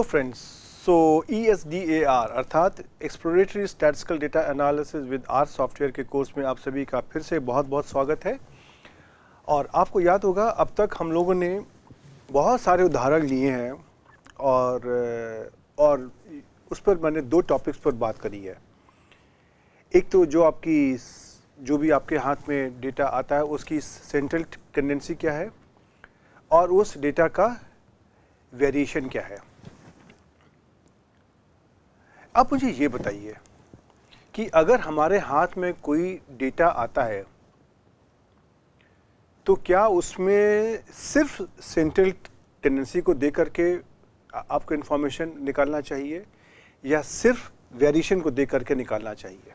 Hello friends so E S D A R अर्थात exploratory statistical data analysis with R software के course में आप सभी का फिर से बहुत बहुत स्वागत है और आपको याद होगा अब तक हम लोगों ने बहुत सारे उदाहरण लिए हैं और और उस पर मैंने दो टॉपिक्स पर बात करी है एक तो जो आपकी जो भी आपके हाथ में डेटा आता है उसकी सेंट्रल टेंडेंसी क्या है और उस डेटा का वेरिएशन क्या है अब मुझे ये बताइए कि अगर हमारे हाथ में कोई डेटा आता है तो क्या उसमें सिर्फ सेंट्रल टेंडेंसी को दे करके आपको इन्फॉर्मेशन निकालना चाहिए या सिर्फ वेरिएशन को दे करके निकालना चाहिए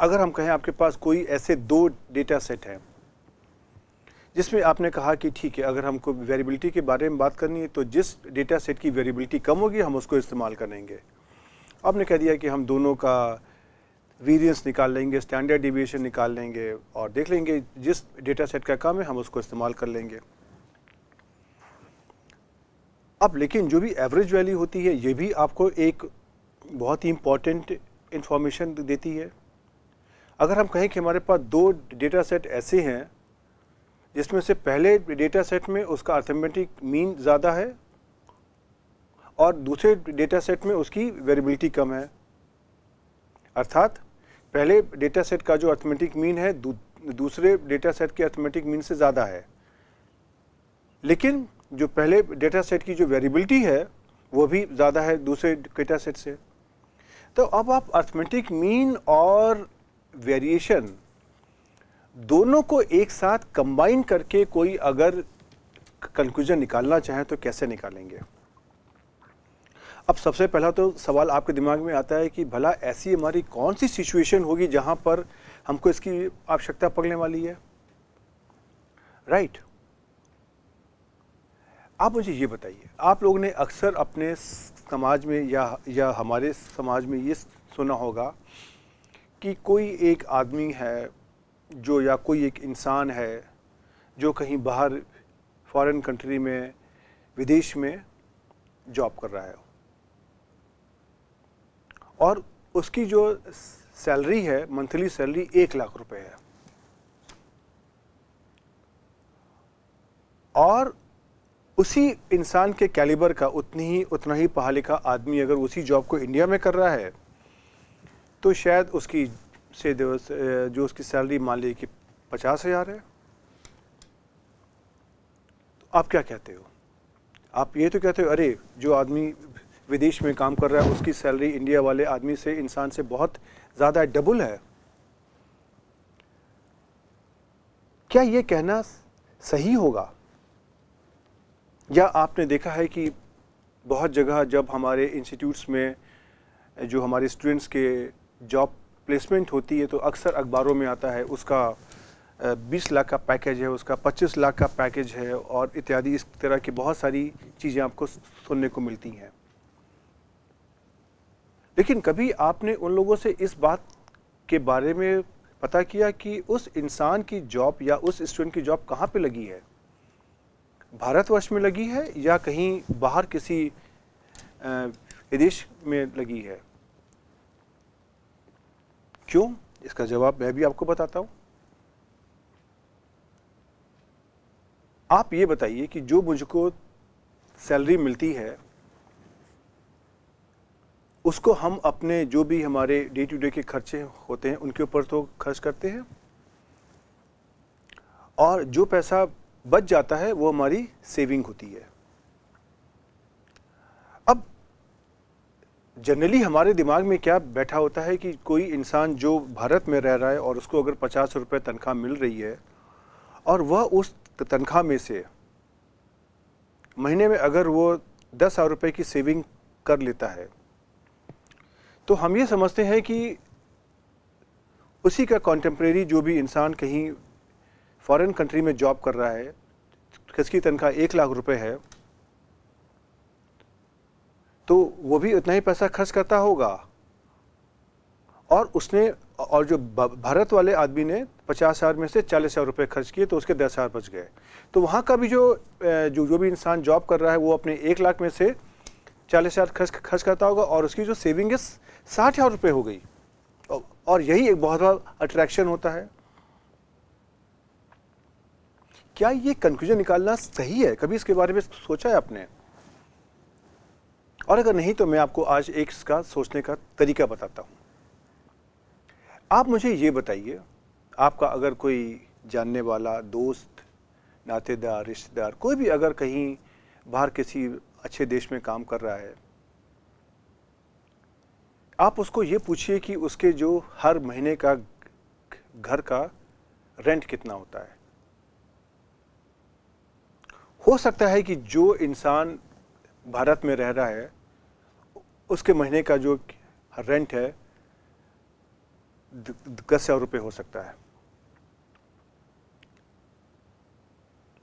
अगर हम कहें आपके पास कोई ऐसे दो डेटा सेट हैं जिसमें आपने कहा कि ठीक है अगर हमको वेरिएबिलिटी के बारे में बात करनी है तो जिस डेटा सेट की वेरिएबिलिटी कम होगी हम उसको इस्तेमाल करेंगे आपने कह दिया कि हम दोनों का वीरियंस निकाल लेंगे स्टैंडर्ड डिविएशन निकाल लेंगे और देख लेंगे जिस डेटा सेट का कम है हम उसको इस्तेमाल कर लेंगे अब लेकिन जो भी एवरेज वैल्यू होती है ये भी आपको एक बहुत ही इम्पॉर्टेंट इन्फॉर्मेशन देती है अगर हम कहें कि हमारे पास दो डेटा सेट ऐसे हैं जिसमें से पहले डेटा सेट में उसका अर्थमेटिक मीन ज़्यादा है और दूसरे डेटा सेट में उसकी वेरिबिलिटी कम है अर्थात पहले डेटा सेट का जो अर्थमेटिक मीन है दू, दूसरे डेटा सेट के अर्थमेटिक मीन से ज़्यादा है लेकिन जो पहले डेटा सेट की जो वेरिबिलिटी है वो भी ज़्यादा है दूसरे डेटा सेट से तो अब आप अर्थमेटिक मीन और वेरिएशन दोनों को एक साथ कंबाइन करके कोई अगर कंक्लूजन निकालना चाहे तो कैसे निकालेंगे अब सबसे पहला तो सवाल आपके दिमाग में आता है कि भला ऐसी हमारी कौन सी सिचुएशन होगी जहां पर हमको इसकी आवश्यकता पड़ने वाली है राइट right. आप मुझे ये बताइए आप लोगों ने अक्सर अपने समाज में या या हमारे समाज में ये सुना होगा कि कोई एक आदमी है जो या कोई एक इंसान है जो कहीं बाहर फॉरेन कंट्री में विदेश में जॉब कर रहा है और उसकी जो सैलरी है मंथली सैलरी एक लाख रुपए है और उसी इंसान के कैलिबर का उतनी ही उतना ही पढ़ा लिखा आदमी अगर उसी जॉब को इंडिया में कर रहा है तो शायद उसकी से जो उसकी सैलरी मान ली कि पचास हज़ार है तो आप क्या कहते हो आप ये तो कहते हो अरे जो आदमी विदेश में काम कर रहा है उसकी सैलरी इंडिया वाले आदमी से इंसान से बहुत ज़्यादा डबल है क्या ये कहना सही होगा या आपने देखा है कि बहुत जगह जब हमारे इंस्टीट्यूट्स में जो हमारे स्टूडेंट्स के जॉब प्लेसमेंट होती है तो अक्सर अखबारों में आता है उसका बीस लाख का पैकेज है उसका पच्चीस लाख का पैकेज है और इत्यादि इस तरह की बहुत सारी चीज़ें आपको सुनने को मिलती हैं लेकिन कभी आपने उन लोगों से इस बात के बारे में पता किया कि उस इंसान की जॉब या उस स्टूडेंट की जॉब कहाँ पे लगी है भारतवर्ष में लगी है या कहीं बाहर किसी विदेश में लगी है क्यों इसका जवाब मैं भी आपको बताता हूँ आप ये बताइए कि जो मुझको सैलरी मिलती है उसको हम अपने जो भी हमारे डे टू डे के खर्चे होते हैं उनके ऊपर तो खर्च करते हैं और जो पैसा बच जाता है वो हमारी सेविंग होती है जनरली हमारे दिमाग में क्या बैठा होता है कि कोई इंसान जो भारत में रह रहा है और उसको अगर पचास रुपये तनख्वाह मिल रही है और वह उस तनख्वाह में से महीने में अगर वो दस हज़ार रुपये की सेविंग कर लेता है तो हम ये समझते हैं कि उसी का कॉन्टेम्प्रेरी जो भी इंसान कहीं फॉरेन कंट्री में जॉब कर रहा है किसकी तनख्वाह एक लाख रुपए है तो वो भी उतना ही पैसा खर्च करता होगा और उसने और जो भारत वाले आदमी ने पचास हज़ार में से चालीस हज़ार रुपये खर्च किए तो उसके दस हज़ार बच गए तो वहाँ का भी जो जो जो भी इंसान जॉब कर रहा है वो अपने एक लाख में से चालीस हज़ार खर्च खर्च करता होगा और उसकी जो सेविंग है साठ हज़ार रुपये हो गई और यही एक बहुत बड़ा अट्रैक्शन होता है क्या ये कंक्लूजन निकालना सही है कभी इसके बारे में सोचा है आपने और अगर नहीं तो मैं आपको आज एक इसका सोचने का तरीका बताता हूँ आप मुझे ये बताइए आपका अगर कोई जानने वाला दोस्त नातेदार रिश्तेदार कोई भी अगर कहीं बाहर किसी अच्छे देश में काम कर रहा है आप उसको ये पूछिए कि उसके जो हर महीने का घर का रेंट कितना होता है हो सकता है कि जो इंसान भारत में रह रहा है उसके महीने का जो रेंट है दस हज़ार रुपये हो सकता है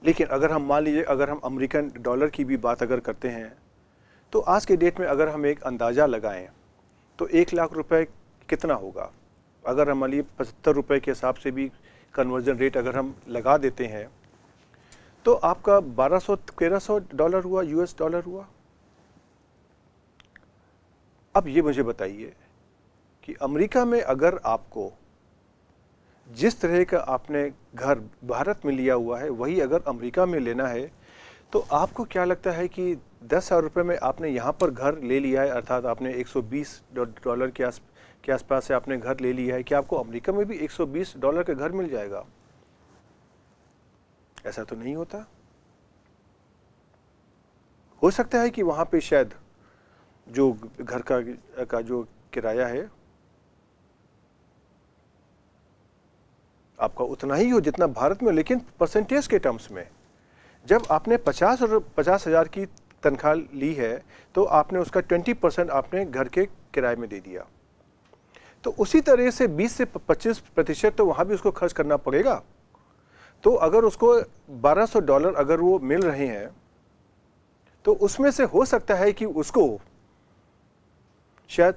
लेकिन अगर हम मान लीजिए अगर हम अमेरिकन डॉलर की भी बात अगर करते हैं तो आज के डेट में अगर हम एक अंदाज़ा लगाएं तो एक लाख रुपए कितना होगा अगर हम मान लीजिए पचहत्तर रुपये के हिसाब से भी कन्वर्जन रेट अगर हम लगा देते हैं तो आपका 1200-1300 डॉलर हुआ यूएस डॉलर हुआ अब ये मुझे बताइए कि अमेरिका में अगर आपको जिस तरह का आपने घर भारत में लिया हुआ है वही अगर अमेरिका में लेना है तो आपको क्या लगता है कि दस हज़ार रुपये में आपने यहाँ पर घर ले लिया है अर्थात आपने 120 डॉलर के आस के आसपास से आपने घर ले लिया है क्या आपको अमेरिका में भी 120 डॉलर का घर मिल जाएगा ऐसा तो नहीं होता हो सकता है कि वहां पे शायद जो घर का का जो किराया है आपका उतना ही हो जितना भारत में लेकिन परसेंटेज के टर्म्स में जब आपने पचास और पचास हज़ार की तनख्वाह ली है तो आपने उसका ट्वेंटी परसेंट आपने घर के किराए में दे दिया तो उसी तरह से बीस से पच्चीस प्रतिशत तो वहाँ भी उसको खर्च करना पड़ेगा तो अगर उसको 1200 डॉलर अगर वो मिल रहे हैं तो उसमें से हो सकता है कि उसको शायद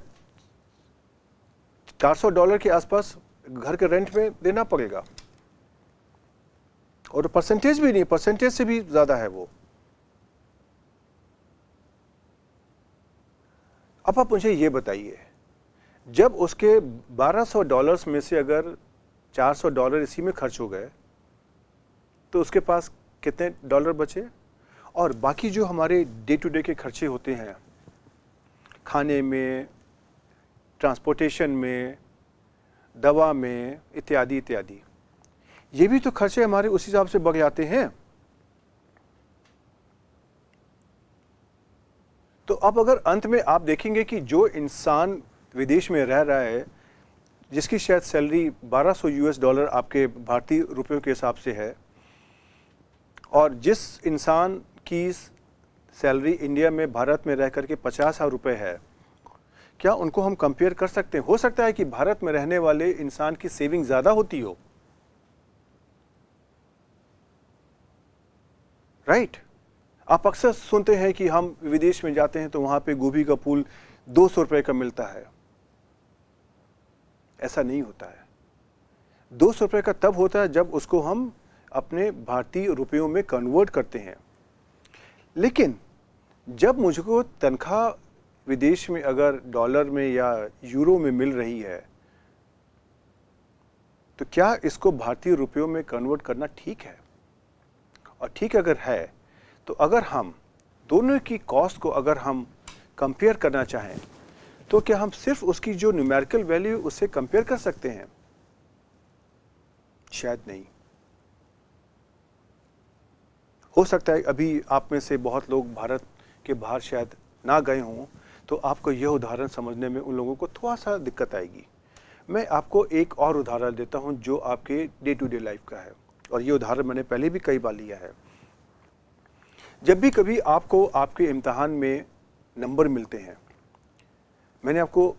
400 डॉलर के आसपास घर के रेंट में देना पड़ेगा और परसेंटेज भी नहीं परसेंटेज से भी ज़्यादा है वो अब आप मुझे ये बताइए जब उसके 1200 डॉलर्स में से अगर 400 डॉलर इसी में खर्च हो गए तो उसके पास कितने डॉलर बचे और बाकी जो हमारे डे टू डे के खर्चे होते हैं खाने में ट्रांसपोर्टेशन में दवा में इत्यादि इत्यादि ये भी तो खर्चे हमारे उस हिसाब से बढ़ जाते हैं तो अब अगर अंत में आप देखेंगे कि जो इंसान विदेश में रह रहा है जिसकी शायद सैलरी 1200 यूएस डॉलर आपके भारतीय रुपयों के हिसाब से है और जिस इंसान की सैलरी इंडिया में भारत में रह करके के पचास हज़ार रुपये है क्या उनको हम कंपेयर कर सकते हैं हो सकता है कि भारत में रहने वाले इंसान की सेविंग ज़्यादा होती हो राइट right? आप अक्सर सुनते हैं कि हम विदेश में जाते हैं तो वहाँ पे गोभी का फूल दो सौ रुपये का मिलता है ऐसा नहीं होता है दो सौ रुपये का तब होता है जब उसको हम अपने भारतीय रुपयों में कन्वर्ट करते हैं लेकिन जब मुझको तनख्वाह विदेश में अगर डॉलर में या यूरो में मिल रही है तो क्या इसको भारतीय रुपयों में कन्वर्ट करना ठीक है और ठीक अगर है तो अगर हम दोनों की कॉस्ट को अगर हम कंपेयर करना चाहें तो क्या हम सिर्फ उसकी जो न्यूमेरिकल वैल्यू उससे कंपेयर कर सकते हैं शायद नहीं हो सकता है अभी आप में से बहुत लोग भारत के बाहर शायद ना गए हों तो आपको यह उदाहरण समझने में उन लोगों को थोड़ा सा दिक्कत आएगी मैं आपको एक और उदाहरण देता हूँ जो आपके डे टू डे लाइफ का है और ये उदाहरण मैंने पहले भी कई बार लिया है जब भी कभी आपको आपके इम्तहान में नंबर मिलते हैं मैंने आपको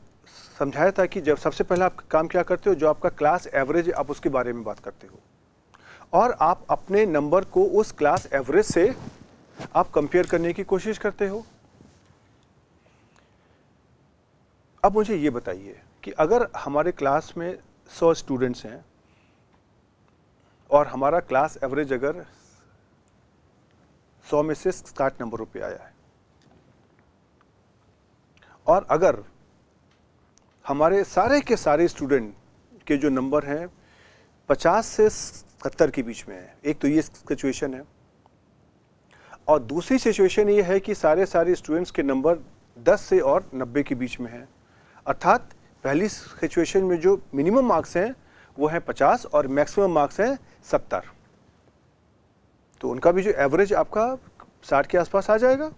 समझाया था कि जब सबसे पहले आप काम क्या करते हो जो आपका क्लास एवरेज आप उसके बारे में बात करते हो और आप अपने नंबर को उस क्लास एवरेज से आप कंपेयर करने की कोशिश करते हो अब मुझे ये बताइए कि अगर हमारे क्लास में सौ स्टूडेंट्स हैं और हमारा क्लास एवरेज अगर सौ में से साठ नंबरों पे आया है और अगर हमारे सारे के सारे स्टूडेंट के जो नंबर हैं पचास से सत्तर के बीच में है एक तो ये सिचुएशन है और दूसरी सिचुएशन ये है कि सारे सारे स्टूडेंट्स के नंबर 10 से और 90 के बीच में हैं अर्थात पहली सिचुएशन में जो मिनिमम मार्क्स हैं वो हैं 50 और मैक्सिमम मार्क्स हैं 70 तो उनका भी जो एवरेज आपका साठ के आसपास आ जाएगा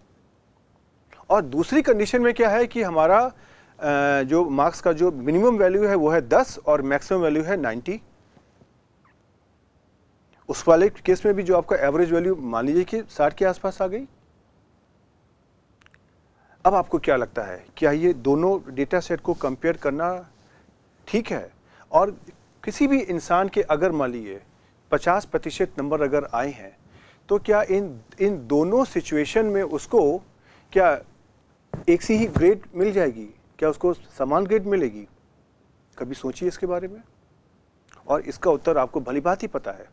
और दूसरी कंडीशन में क्या है कि हमारा जो मार्क्स का जो मिनिमम वैल्यू है वो है 10 और मैक्सिमम वैल्यू है नाइन्टी उस वाले केस में भी जो आपका एवरेज वैल्यू मान लीजिए कि साठ के आसपास आ गई अब आपको क्या लगता है क्या ये दोनों डेटा सेट को कंपेयर करना ठीक है और किसी भी इंसान के अगर मान लीजिए पचास प्रतिशत नंबर अगर आए हैं तो क्या इन इन दोनों सिचुएशन में उसको क्या एक सी ही ग्रेड मिल जाएगी क्या उसको समान ग्रेड मिलेगी कभी सोचिए इसके बारे में और इसका उत्तर आपको भली बात ही पता है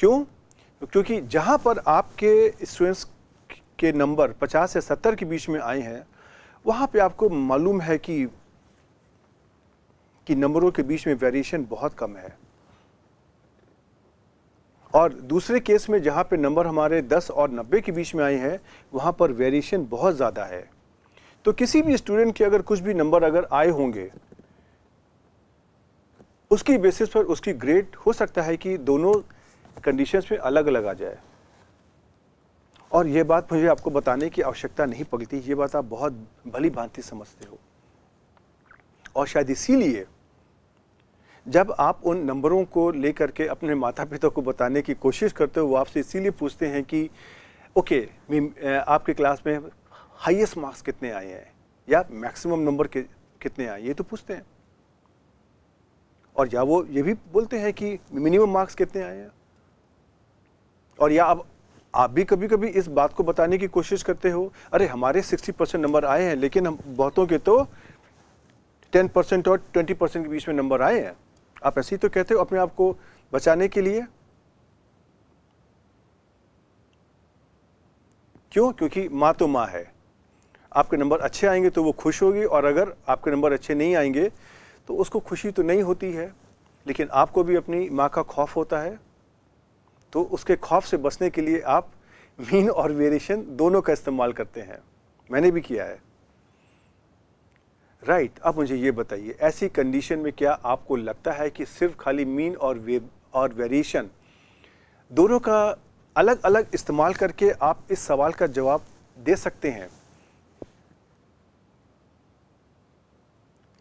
क्यों क्योंकि जहाँ पर आपके स्टूडेंट्स के नंबर 50 से 70 के बीच में आए हैं वहाँ पे आपको मालूम है कि कि नंबरों के बीच में वेरिएशन बहुत कम है और दूसरे केस में जहाँ पे नंबर हमारे 10 और 90 के बीच में आए हैं वहाँ पर वेरिएशन बहुत ज़्यादा है तो किसी भी स्टूडेंट के अगर कुछ भी नंबर अगर आए होंगे उसकी बेसिस पर उसकी ग्रेड हो सकता है कि दोनों कंडीशंस में अलग अलग आ जाए और ये बात मुझे आपको बताने की आवश्यकता नहीं पड़ती ये बात आप बहुत भली भांति समझते हो और शायद इसीलिए जब आप उन नंबरों को लेकर के अपने माता पिता को बताने की कोशिश करते हो वो आपसे इसीलिए पूछते हैं कि ओके आपके क्लास में हाईएस्ट मार्क्स कितने आए हैं या मैक्सिमम नंबर के कितने आए ये तो पूछते हैं और या वो ये भी बोलते हैं कि मिनिमम मार्क्स कितने आए हैं और या अब आप भी कभी कभी इस बात को बताने की कोशिश करते हो अरे हमारे 60 परसेंट नंबर आए हैं लेकिन हम बहुतों के तो 10 परसेंट और 20 परसेंट के बीच में नंबर आए हैं आप ऐसे ही तो कहते हो अपने आप को बचाने के लिए क्यों क्योंकि माँ तो माँ है आपके नंबर अच्छे आएंगे तो वो खुश होगी और अगर आपके नंबर अच्छे नहीं आएंगे तो उसको खुशी तो नहीं होती है लेकिन आपको भी अपनी माँ का खौफ होता है तो उसके खौफ से बचने के लिए आप मीन और वेरिएशन दोनों का इस्तेमाल करते हैं मैंने भी किया है राइट right, अब मुझे ये बताइए ऐसी कंडीशन में क्या आपको लगता है कि सिर्फ खाली मीन और वे और वेरिएशन दोनों का अलग अलग इस्तेमाल करके आप इस सवाल का जवाब दे सकते हैं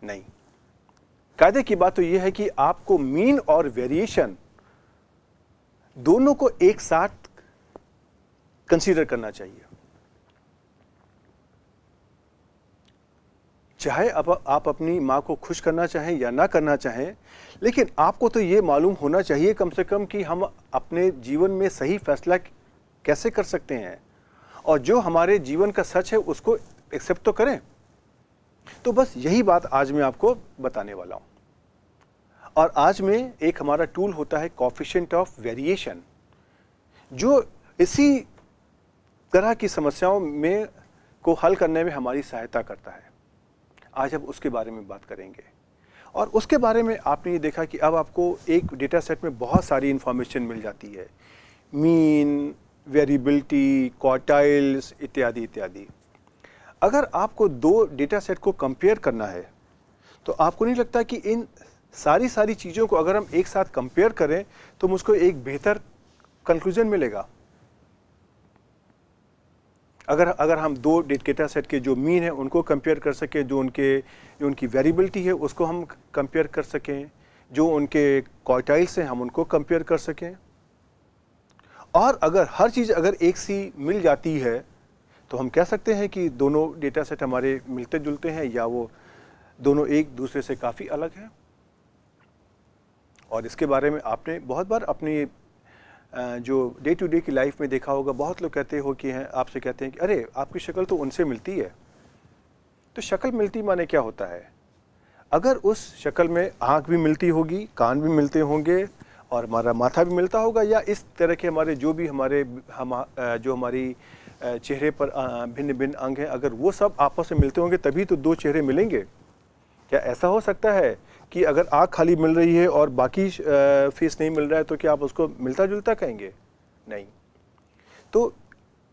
नहीं कायदे की बात तो यह है कि आपको मीन और वेरिएशन दोनों को एक साथ कंसीडर करना चाहिए चाहे आप, आप अपनी माँ को खुश करना चाहें या ना करना चाहें लेकिन आपको तो ये मालूम होना चाहिए कम से कम कि हम अपने जीवन में सही फैसला कैसे कर सकते हैं और जो हमारे जीवन का सच है उसको एक्सेप्ट तो करें तो बस यही बात आज मैं आपको बताने वाला हूँ और आज में एक हमारा टूल होता है कॉफिशेंट ऑफ वेरिएशन जो इसी तरह की समस्याओं में को हल करने में हमारी सहायता करता है आज हम उसके बारे में बात करेंगे और उसके बारे में आपने ये देखा कि अब आपको एक डेटा सेट में बहुत सारी इन्फॉर्मेशन मिल जाती है मीन वेरिएबिलिटी क्वार्टाइल्स इत्यादि इत्यादि अगर आपको दो डेटा सेट को कंपेयर करना है तो आपको नहीं लगता कि इन सारी सारी चीज़ों को अगर हम एक साथ कंपेयर करें तो मुझको एक बेहतर कंक्लूजन मिलेगा अगर अगर हम दो डेटा सेट के जो मीन है उनको कंपेयर कर सकें जो उनके जो उनकी वेरिएबिलिटी है उसको हम कंपेयर कर सकें जो उनके क्वार्टाइल्स हैं हम उनको कंपेयर कर सकें और अगर हर चीज़ अगर एक सी मिल जाती है तो हम कह सकते हैं कि दोनों डेटा सेट हमारे मिलते जुलते हैं या वो दोनों एक दूसरे से काफ़ी अलग हैं और इसके बारे में आपने बहुत बार अपनी जो डे टू डे की लाइफ में देखा होगा बहुत लोग कहते हो कि हैं आपसे कहते हैं कि अरे आपकी शक्ल तो उनसे मिलती है तो शक्ल मिलती माने क्या होता है अगर उस शक्ल में आँख भी मिलती होगी कान भी मिलते होंगे और हमारा माथा भी मिलता होगा या इस तरह के हमारे जो भी हमारे हम जो हमारी चेहरे पर भिन्न भिन्न अंग हैं अगर वो सब आपस में मिलते होंगे तभी तो दो चेहरे मिलेंगे क्या ऐसा हो सकता है कि अगर आँख खाली मिल रही है और बाकी फेस नहीं मिल रहा है तो क्या आप उसको मिलता जुलता कहेंगे नहीं तो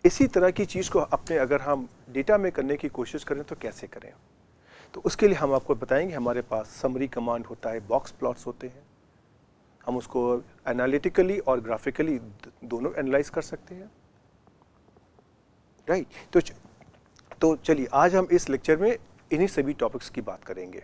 इसी तरह की चीज़ को अपने अगर हम डेटा में करने की कोशिश करें तो कैसे करें तो उसके लिए हम आपको बताएंगे हमारे पास समरी कमांड होता है बॉक्स प्लॉट्स होते हैं हम उसको एनालिटिकली और ग्राफिकली दोनों एनालाइज कर सकते हैं राइट तो तो चलिए आज हम इस लेक्चर में इन्हीं सभी टॉपिक्स की बात करेंगे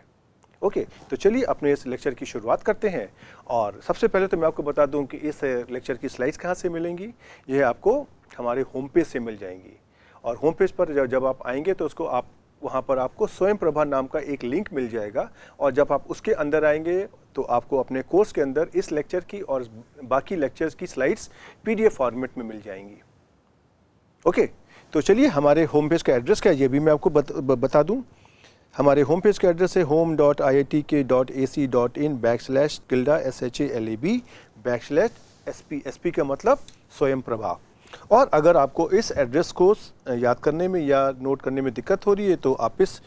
ओके okay, तो चलिए अपने इस लेक्चर की शुरुआत करते हैं और सबसे पहले तो मैं आपको बता दूं कि इस लेक्चर की स्लाइड्स कहाँ से मिलेंगी यह आपको हमारे होम पेज से मिल जाएंगी और होम पेज पर जब जब आप आएंगे तो उसको आप वहाँ पर आपको स्वयं प्रभा नाम का एक लिंक मिल जाएगा और जब आप उसके अंदर आएंगे तो आपको अपने कोर्स के अंदर इस लेक्चर की और बाकी लेक्चर्स की स्लाइड्स पीडीएफ फॉर्मेट में मिल जाएंगी ओके okay, तो चलिए हमारे होम पेज का एड्रेस क्या है ये भी मैं आपको बत, बता दूँ हमारे होम पेज का एड्रेस है home dot I I T K dot A C dot in back slash tilde S H A L A B back slash S P एस पी का मतलब स्वयं प्रभा और अगर आपको इस एड्रेस को याद करने में या नोट करने में दिक्कत हो रही है तो आप इस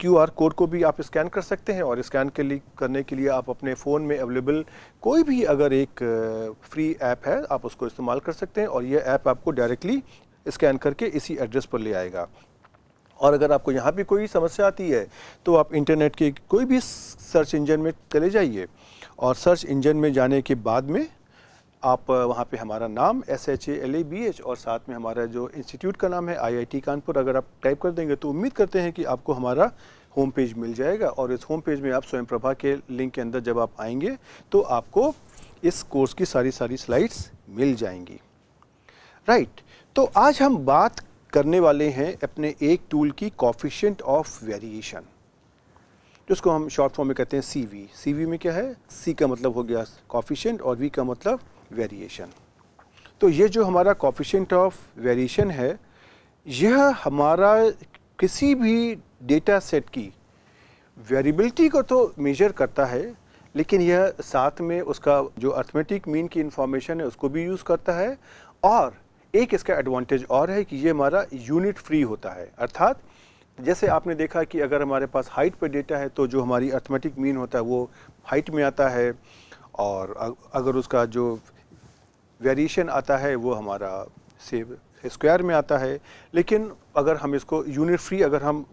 क्यू आर कोड को भी आप स्कैन कर सकते हैं और स्कैन के लिए करने के लिए आप अपने फ़ोन में अवेलेबल कोई भी अगर एक फ्री ऐप है आप उसको इस्तेमाल कर सकते हैं और यह ऐप आपको डायरेक्टली स्कैन करके इसी एड्रेस पर ले आएगा और अगर आपको यहाँ भी कोई समस्या आती है तो आप इंटरनेट के कोई भी सर्च इंजन में चले जाइए और सर्च इंजन में जाने के बाद में आप वहाँ पे हमारा नाम S H A L A B H और साथ में हमारा जो इंस्टीट्यूट का नाम है आईआईटी कानपुर अगर आप टाइप कर देंगे तो उम्मीद करते हैं कि आपको हमारा होम पेज मिल जाएगा और इस होम पेज में आप स्वयं प्रभा के लिंक के अंदर जब आप आएंगे तो आपको इस कोर्स की सारी सारी स्लाइड्स मिल जाएंगी राइट right. तो आज हम बात करने वाले हैं अपने एक टूल की कॉफिशेंट ऑफ वेरिएशन जिसको हम शॉर्ट फॉर्म में कहते हैं सी वी सी वी में क्या है सी का मतलब हो गया कॉफिशेंट और वी का मतलब वेरिएशन तो ये जो हमारा कॉफिशेंट ऑफ वेरिएशन है यह हमारा किसी भी डेटा सेट की वेरिएबिलिटी को तो मेजर करता है लेकिन यह साथ में उसका जो अर्थमेटिक मीन की इंफॉर्मेशन है उसको भी यूज़ करता है और एक इसका एडवांटेज और है कि ये हमारा यूनिट फ्री होता है अर्थात जैसे आपने देखा कि अगर हमारे पास हाइट पर डेटा है तो जो हमारी अर्थमेटिक मीन होता है वो हाइट में आता है और अगर उसका जो वेरिएशन आता है वो हमारा सेव स्क्वायर में आता है लेकिन अगर हम इसको यूनिट फ्री अगर हम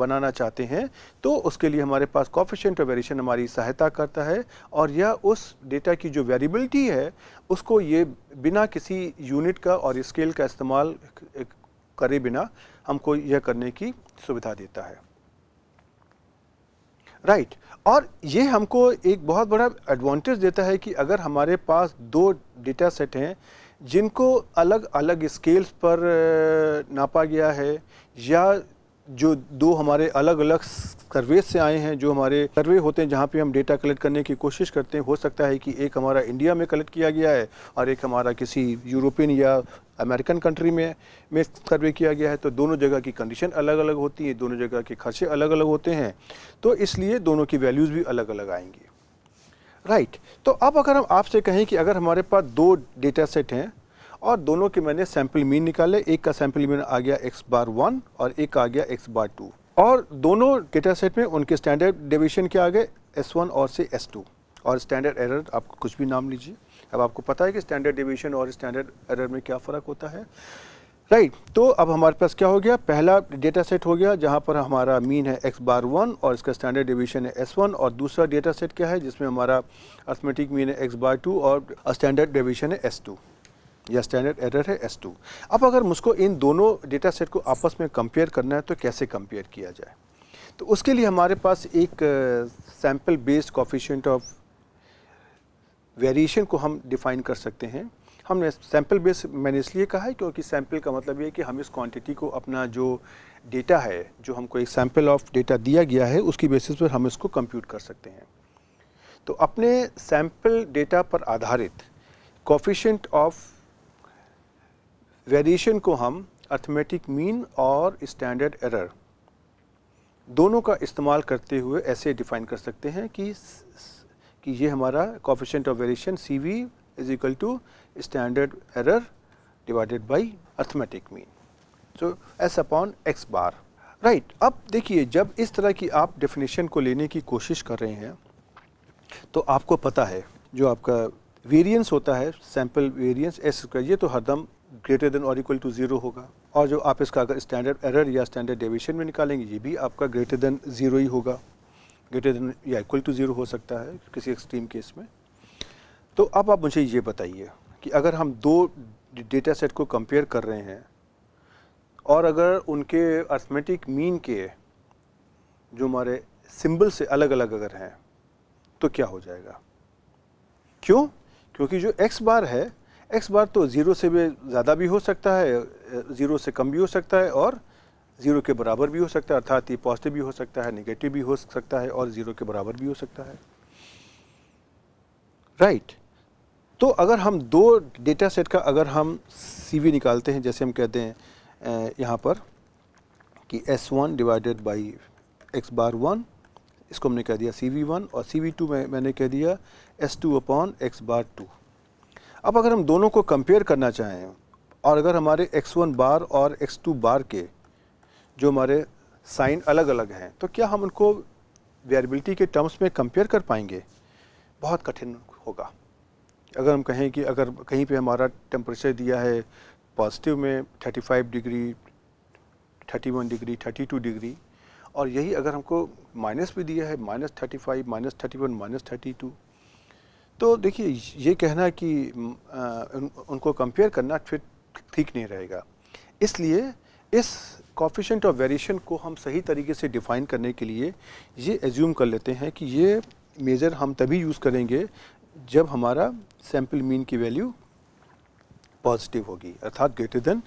बनाना चाहते हैं तो उसके लिए हमारे पास कॉफिशेंट और वेरिएशन हमारी सहायता करता है और यह उस डेटा की जो वेरिएबिलिटी है उसको ये बिना किसी यूनिट का और स्केल का इस्तेमाल करे बिना हमको यह करने की सुविधा देता है राइट right. और ये हमको एक बहुत बड़ा एडवांटेज देता है कि अगर हमारे पास दो डेटा सेट हैं जिनको अलग अलग स्केल्स पर नापा गया है या जो दो हमारे अलग अलग सर्वे से आए हैं जो हमारे सर्वे होते हैं जहाँ पे हम डेटा कलेक्ट करने की कोशिश करते हैं हो सकता है कि एक हमारा इंडिया में कलेक्ट किया गया है और एक हमारा किसी यूरोपियन या अमेरिकन कंट्री में में सर्वे किया गया है तो दोनों जगह की कंडीशन अलग अलग होती है दोनों जगह के खर्चे अलग अलग होते हैं तो इसलिए दोनों की वैल्यूज़ भी अलग अलग आएंगी राइट right. तो अब अगर हम आपसे कहें कि अगर हमारे पास दो डेटा सेट हैं और दोनों के मैंने सैंपल मीन निकाले एक का सैंपल मीन आ गया एक्स बार वन और एक आ गया एक्स बार टू और दोनों डेटा सेट में उनके स्टैंडर्ड डिविशन क्या आ गए एस वन और से एस टू और स्टैंडर्ड एरर आप कुछ भी नाम लीजिए अब आपको पता है कि स्टैंडर्ड डिविशन और स्टैंडर्ड एरर में क्या फ़र्क होता है राइट तो अब हमारे पास क्या हो गया पहला डेटा सेट हो गया जहाँ पर हमारा मीन है एक्स बार वन और इसका स्टैंडर्ड डिवीजन है एस वन और दूसरा डेटा सेट क्या है जिसमें हमारा अर्थमेटिक मीन है एक्स बार टू और स्टैंडर्ड डिवीजन है एस टू या स्टैंडर्ड एरर है एस टू अब अगर मुझको इन दोनों डेटा सेट को आपस में कंपेयर करना है तो कैसे कंपेयर किया जाए तो उसके लिए हमारे पास एक sample based coefficient of variation को हम डिफाइन कर सकते हैं हमने सैम्पल बेस मैंने इसलिए कहा है क्योंकि सैम्पल का मतलब ये है कि हम इस क्वांटिटी को अपना जो डेटा है जो हमको एक सैम्पल ऑफ डेटा दिया गया है उसकी बेसिस पर हम इसको कंप्यूट कर सकते हैं तो अपने सैम्पल डेटा पर आधारित कॉफिशेंट ऑफ वेरिएशन को हम अर्थमेटिक मीन और स्टैंडर्ड एरर दोनों का इस्तेमाल करते हुए ऐसे डिफाइन कर सकते हैं कि कि ये हमारा coefficient of variation C V is equal to standard error divided by arithmetic mean. So, S upon x bar right right, अब देखिए जब इस तरह की आप डेफिनेशन को लेने की कोशिश कर रहे हैं तो आपको पता है जो आपका वेरिएंस होता है सैम्पल वेरिएंस एस का ये तो हरदम ग्रेटर देन और इक्वल टू ज़ीरो होगा और जो आप इसका अगर स्टैंडर्ड एरर या स्टैंडर्ड डेविएशन में निकालेंगे ये भी आपका ग्रेटर देन ज़ीरो ही होगा ग्रेटर देन या इक्वल टू ज़ीरो हो सकता है किसी एक्सट्रीम केस में तो अब आप मुझे ये बताइए कि अगर हम दो डेटा सेट को कंपेयर कर रहे हैं और अगर उनके अर्थमेटिक मीन के जो हमारे सिंबल से अलग अलग अगर हैं तो क्या हो जाएगा क्यों क्योंकि जो एक्स बार है एक्स बार तो ज़ीरो से भी ज़्यादा भी हो सकता है ज़ीरो से कम भी हो सकता है और ज़ीरो के बराबर भी हो सकता है अर्थात ये पॉजिटिव भी हो सकता है नेगेटिव भी हो सकता है और ज़ीरो के बराबर भी हो सकता है राइट right. तो अगर हम दो डेटा सेट का अगर हम सी निकालते हैं जैसे हम कहते हैं यहाँ पर कि S one divided by X bar one इसको हमने कह दिया सी वी वन और सी वी टू में मैंने कह दिया S two upon X bar two अब अगर हम दोनों को कंपेयर करना चाहें और अगर हमारे एक्स वन बार और एक्स टू बार के जो हमारे साइन अलग अलग हैं तो क्या हम उनको वेरिबिलिटी के टर्म्स में कंपेयर कर पाएंगे बहुत कठिन होगा अगर हम कहें कि अगर कहीं पे हमारा टेम्परेचर दिया है पॉजिटिव में 35 डिग्री 31 डिग्री 32 डिग्री और यही अगर हमको माइनस भी दिया है minus thirty five minus thirty one minus thirty two तो देखिए ये कहना कि आ, उन, उनको कंपेयर करना फिर ठीक नहीं रहेगा इसलिए इस कॉफिशेंट ऑफ वेरिएशन को हम सही तरीके से डिफ़ाइन करने के लिए ये एज्यूम कर लेते हैं कि ये मेज़र हम तभी यूज़ करेंगे जब हमारा सैम्पल मीन की वैल्यू पॉजिटिव होगी अर्थात ग्रेटर देन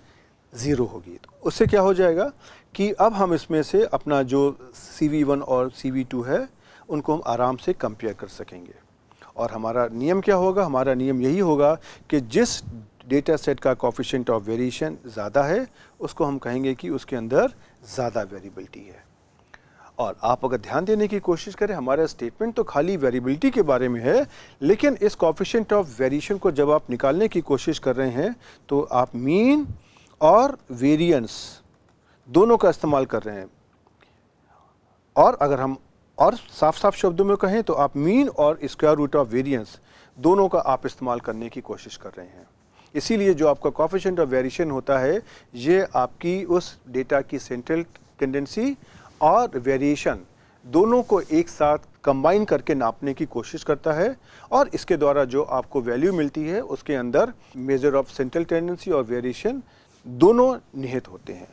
ज़ीरो होगी तो उससे क्या हो जाएगा कि अब हम इसमें से अपना जो सी वी वन और सी वी टू है उनको हम आराम से कंपेयर कर सकेंगे और हमारा नियम क्या होगा हमारा नियम यही होगा कि जिस डेटा सेट का कॉफिशेंट ऑफ वेरिएशन ज़्यादा है उसको हम कहेंगे कि उसके अंदर ज़्यादा वेरिएबिलिटी है और आप अगर ध्यान देने की कोशिश करें हमारा स्टेटमेंट तो खाली वेरिएबिलिटी के बारे में है लेकिन इस कॉफिशेंट ऑफ वेरिएशन को जब आप निकालने की कोशिश कर रहे हैं तो आप मीन और वेरिएंस दोनों का इस्तेमाल कर रहे हैं और अगर हम और साफ साफ शब्दों में कहें तो आप मीन और स्क्वायर रूट ऑफ वेरियंस दोनों का आप इस्तेमाल करने की कोशिश कर रहे हैं इसीलिए जो आपका कॉफिशेंट ऑफ वेरिएशन होता है ये आपकी उस डेटा की सेंट्रल टेंडेंसी और वेरिएशन दोनों को एक साथ कंबाइन करके नापने की कोशिश करता है और इसके द्वारा जो आपको वैल्यू मिलती है उसके अंदर मेजर ऑफ सेंट्रल टेंडेंसी और वेरिएशन दोनों निहित होते हैं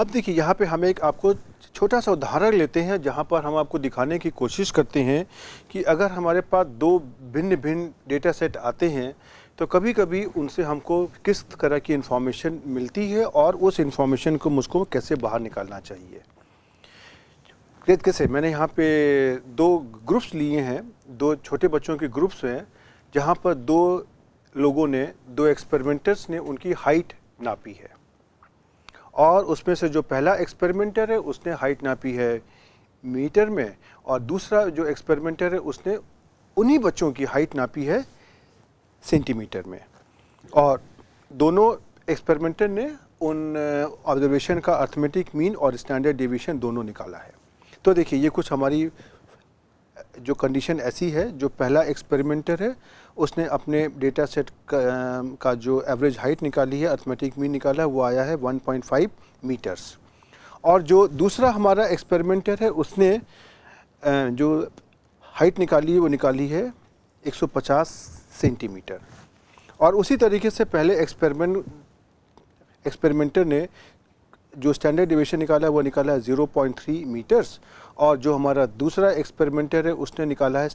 अब देखिए यहाँ पे हम एक आपको छोटा सा उदाहरण लेते हैं जहाँ पर हम आपको दिखाने की कोशिश करते हैं कि अगर हमारे पास दो भिन्न भिन्न डेटा सेट आते हैं तो कभी कभी उनसे हमको किस तरह की इन्फॉर्मेशन मिलती है और उस इन्फॉर्मेशन को मुझको कैसे बाहर निकालना चाहिए रेत कैसे मैंने यहाँ पे दो ग्रुप्स लिए हैं दो छोटे बच्चों के ग्रुप्स हैं जहाँ पर दो लोगों ने दो एक्सपेरिमेंटर्स ने उनकी हाइट नापी है और उसमें से जो पहला एक्सपेरिमेंटर है उसने हाइट नापी है मीटर में और दूसरा जो एक्सपेरिमेंटर है उसने उन्हीं बच्चों की हाइट नापी है सेंटीमीटर में और दोनों एक्सपेरिमेंटर ने उन ऑब्जर्वेशन uh, का अर्थमेटिक मीन और स्टैंडर्ड डिविशन दोनों निकाला है तो देखिए ये कुछ हमारी जो कंडीशन ऐसी है जो पहला एक्सपेरिमेंटर है उसने अपने डेटा सेट का, का जो एवरेज हाइट निकाली है अर्थमेटिक मीन निकाला है वो आया है 1.5 मीटर्स और जो दूसरा हमारा एक्सपेरिमेंटर है उसने जो हाइट निकाली है वो निकाली है 150 सेंटीमीटर और उसी तरीके से पहले एक्सपेरिमेंट एक्सपेरिमेंटर ने जो स्टैंडर्ड डिवेशन निकाला है वो निकाला है 0.3 मीटर्स और जो हमारा दूसरा एक्सपेरिमेंटर है उसने निकाला है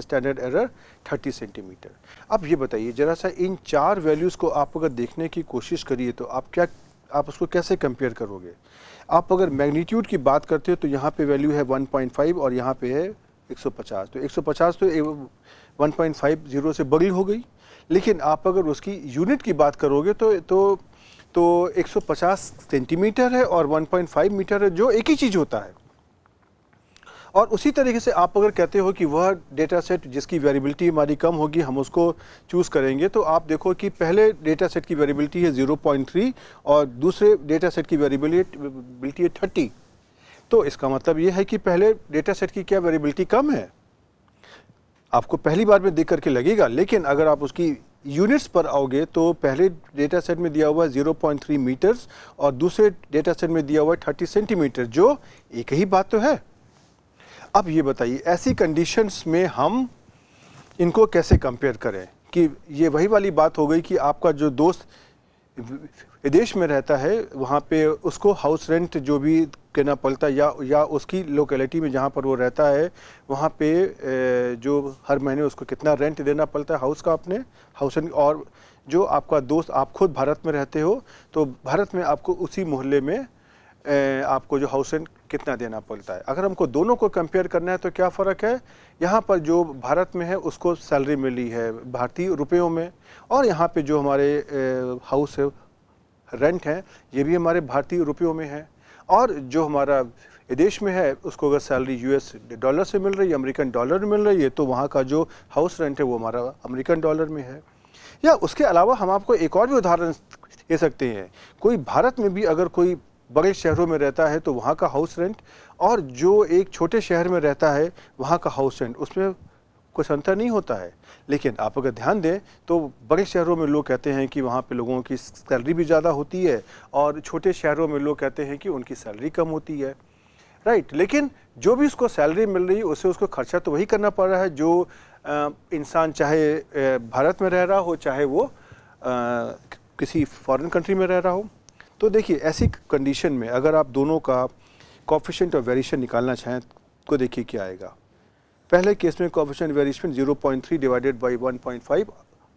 स्टैंडर्ड एरर 30 सेंटीमीटर अब ये बताइए ज़रा सा इन चार वैल्यूज़ को आप अगर देखने की कोशिश करिए तो आप क्या आप उसको कैसे कंपेयर करोगे आप अगर मैग्नीट्यूड की बात करते हो तो यहाँ पे वैल्यू है 1.5 और यहाँ पे है 150 तो 150 तो 1.50 से बड़ी हो गई लेकिन आप अगर उसकी यूनिट की बात करोगे तो तो तो 150 सेंटीमीटर है और 1.5 मीटर है जो एक ही चीज़ होता है और उसी तरीके से आप अगर कहते हो कि वह डेटा सेट जिसकी वेरिबिलिटी हमारी कम होगी हम उसको चूज़ करेंगे तो आप देखो कि पहले डेटा सेट की वेरिबिलिटी है 0.3 और दूसरे डेटा सेट की वेरिएबिलिटी है 30 तो इसका मतलब ये है कि पहले डेटा सेट की क्या वेरिबिलिटी कम है आपको पहली बार में देख करके लगेगा लेकिन अगर आप उसकी यूनिट्स पर आओगे तो पहले डेटा सेट में दिया हुआ है 0.3 मीटर्स और दूसरे डेटा सेट में दिया हुआ है 30 सेंटीमीटर जो एक ही बात तो है अब ये बताइए ऐसी कंडीशंस में हम इनको कैसे कंपेयर करें कि ये वही वाली बात हो गई कि आपका जो दोस्त विदेश में रहता है वहाँ पे उसको हाउस रेंट जो भी कहना पड़ता है या या उसकी लोकेलेटी में जहाँ पर वो रहता है वहाँ पे जो हर महीने उसको कितना रेंट देना पड़ता है हाउस का अपने हाउस रेंट और जो आपका दोस्त आप खुद भारत में रहते हो तो भारत में आपको उसी मोहल्ले में आपको जो हाउस रेंट कितना देना पड़ता है अगर हमको दोनों को कंपेयर करना है तो क्या फ़र्क है यहाँ पर जो भारत में है उसको सैलरी मिली है भारतीय रुपयों में और यहाँ पे जो हमारे हाउस है रेंट हैं ये भी हमारे भारतीय रुपयों में है और जो हमारा विदेश में है उसको अगर सैलरी यूएस डॉलर से मिल रही है अमेरिकन डॉलर में मिल रही है तो वहाँ का जो हाउस रेंट है वो हमारा अमेरिकन डॉलर में है या उसके अलावा हम आपको एक और भी उदाहरण दे सकते हैं कोई भारत में भी अगर कोई बड़े शहरों में रहता है तो वहाँ का हाउस रेंट और जो एक छोटे शहर में रहता है वहाँ का हाउस रेंट उसमें कुछ अंतर नहीं होता है लेकिन आप अगर ध्यान दें तो बड़े शहरों में लोग कहते हैं कि वहाँ पे लोगों की सैलरी भी ज़्यादा होती है और छोटे शहरों में लोग कहते हैं कि उनकी सैलरी कम होती है राइट लेकिन जो भी उसको सैलरी मिल रही है उसे उसको खर्चा तो वही करना पड़ रहा है जो इंसान चाहे भारत में रह रहा हो चाहे वो आ, किसी फॉरेन कंट्री में रह रहा हो तो देखिए ऐसी कंडीशन में अगर आप दोनों का कॉफिशेंट और वेरिएशन निकालना चाहें तो देखिए क्या आएगा पहले केस में coefficient variation 0.3 divided point five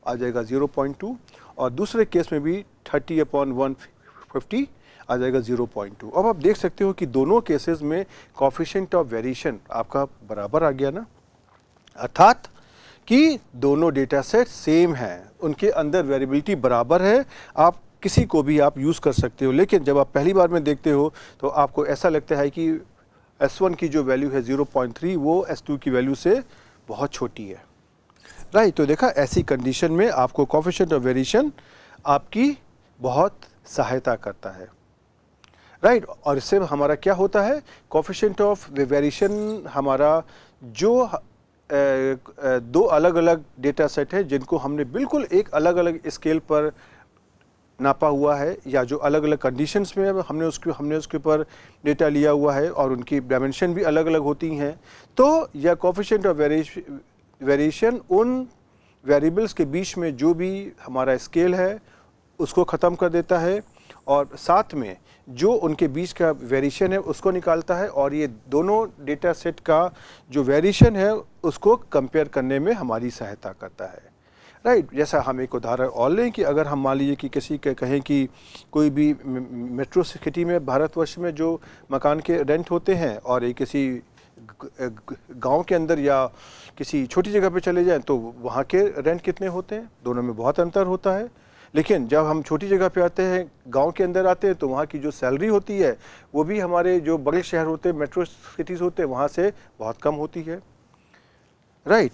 आ जाएगा 0.2 और दूसरे केस में भी 30 अपॉन फिफ्टी आ जाएगा 0.2 अब आप देख सकते हो कि दोनों केसेस में कॉफिशेंट ऑफ वेरिएशन आपका बराबर आ गया ना अर्थात कि दोनों डेटा सेट सेम हैं उनके अंदर वेरिएबिलिटी बराबर है आप किसी को भी आप यूज़ कर सकते हो लेकिन जब आप पहली बार में देखते हो तो आपको ऐसा लगता है कि S1 की जो वैल्यू है 0.3 वो S2 की वैल्यू से बहुत छोटी है राइट right, तो देखा ऐसी कंडीशन में आपको कॉफिशेंट ऑफ वेरिएशन आपकी बहुत सहायता करता है राइट right, और इससे हमारा क्या होता है कॉफिशेंट ऑफ वेरिएशन हमारा जो ए, ए, दो अलग अलग डेटा सेट है जिनको हमने बिल्कुल एक अलग अलग स्केल पर नापा हुआ है या जो अलग अलग कंडीशंस में हमने उसके हमने उसके ऊपर डेटा लिया हुआ है और उनकी डायमेंशन भी अलग अलग होती हैं तो यह कोफिशेंट ऑफ वेरिएशन उन वेरिएबल्स के बीच में जो भी हमारा स्केल है उसको ख़त्म कर देता है और साथ में जो उनके बीच का वेरिएशन है उसको निकालता है और ये दोनों डेटा सेट का जो वेरिएशन है उसको कंपेयर करने में हमारी सहायता करता है राइट जैसा हम एक उदाहरण और लें कि अगर हम मान लीजिए कि किसी के कहें कि कोई भी मेट्रो सिटी में भारतवर्ष में जो मकान के रेंट होते हैं और एक किसी गांव के अंदर या किसी छोटी जगह पे चले जाएं तो वहाँ के रेंट कितने होते हैं दोनों में बहुत अंतर होता है लेकिन जब हम छोटी जगह पे आते हैं गांव के अंदर आते हैं तो वहाँ की जो सैलरी होती है वो भी हमारे जो बड़े शहर होते हैं मेट्रो सिटीज़ होते हैं वहाँ से बहुत कम होती है राइट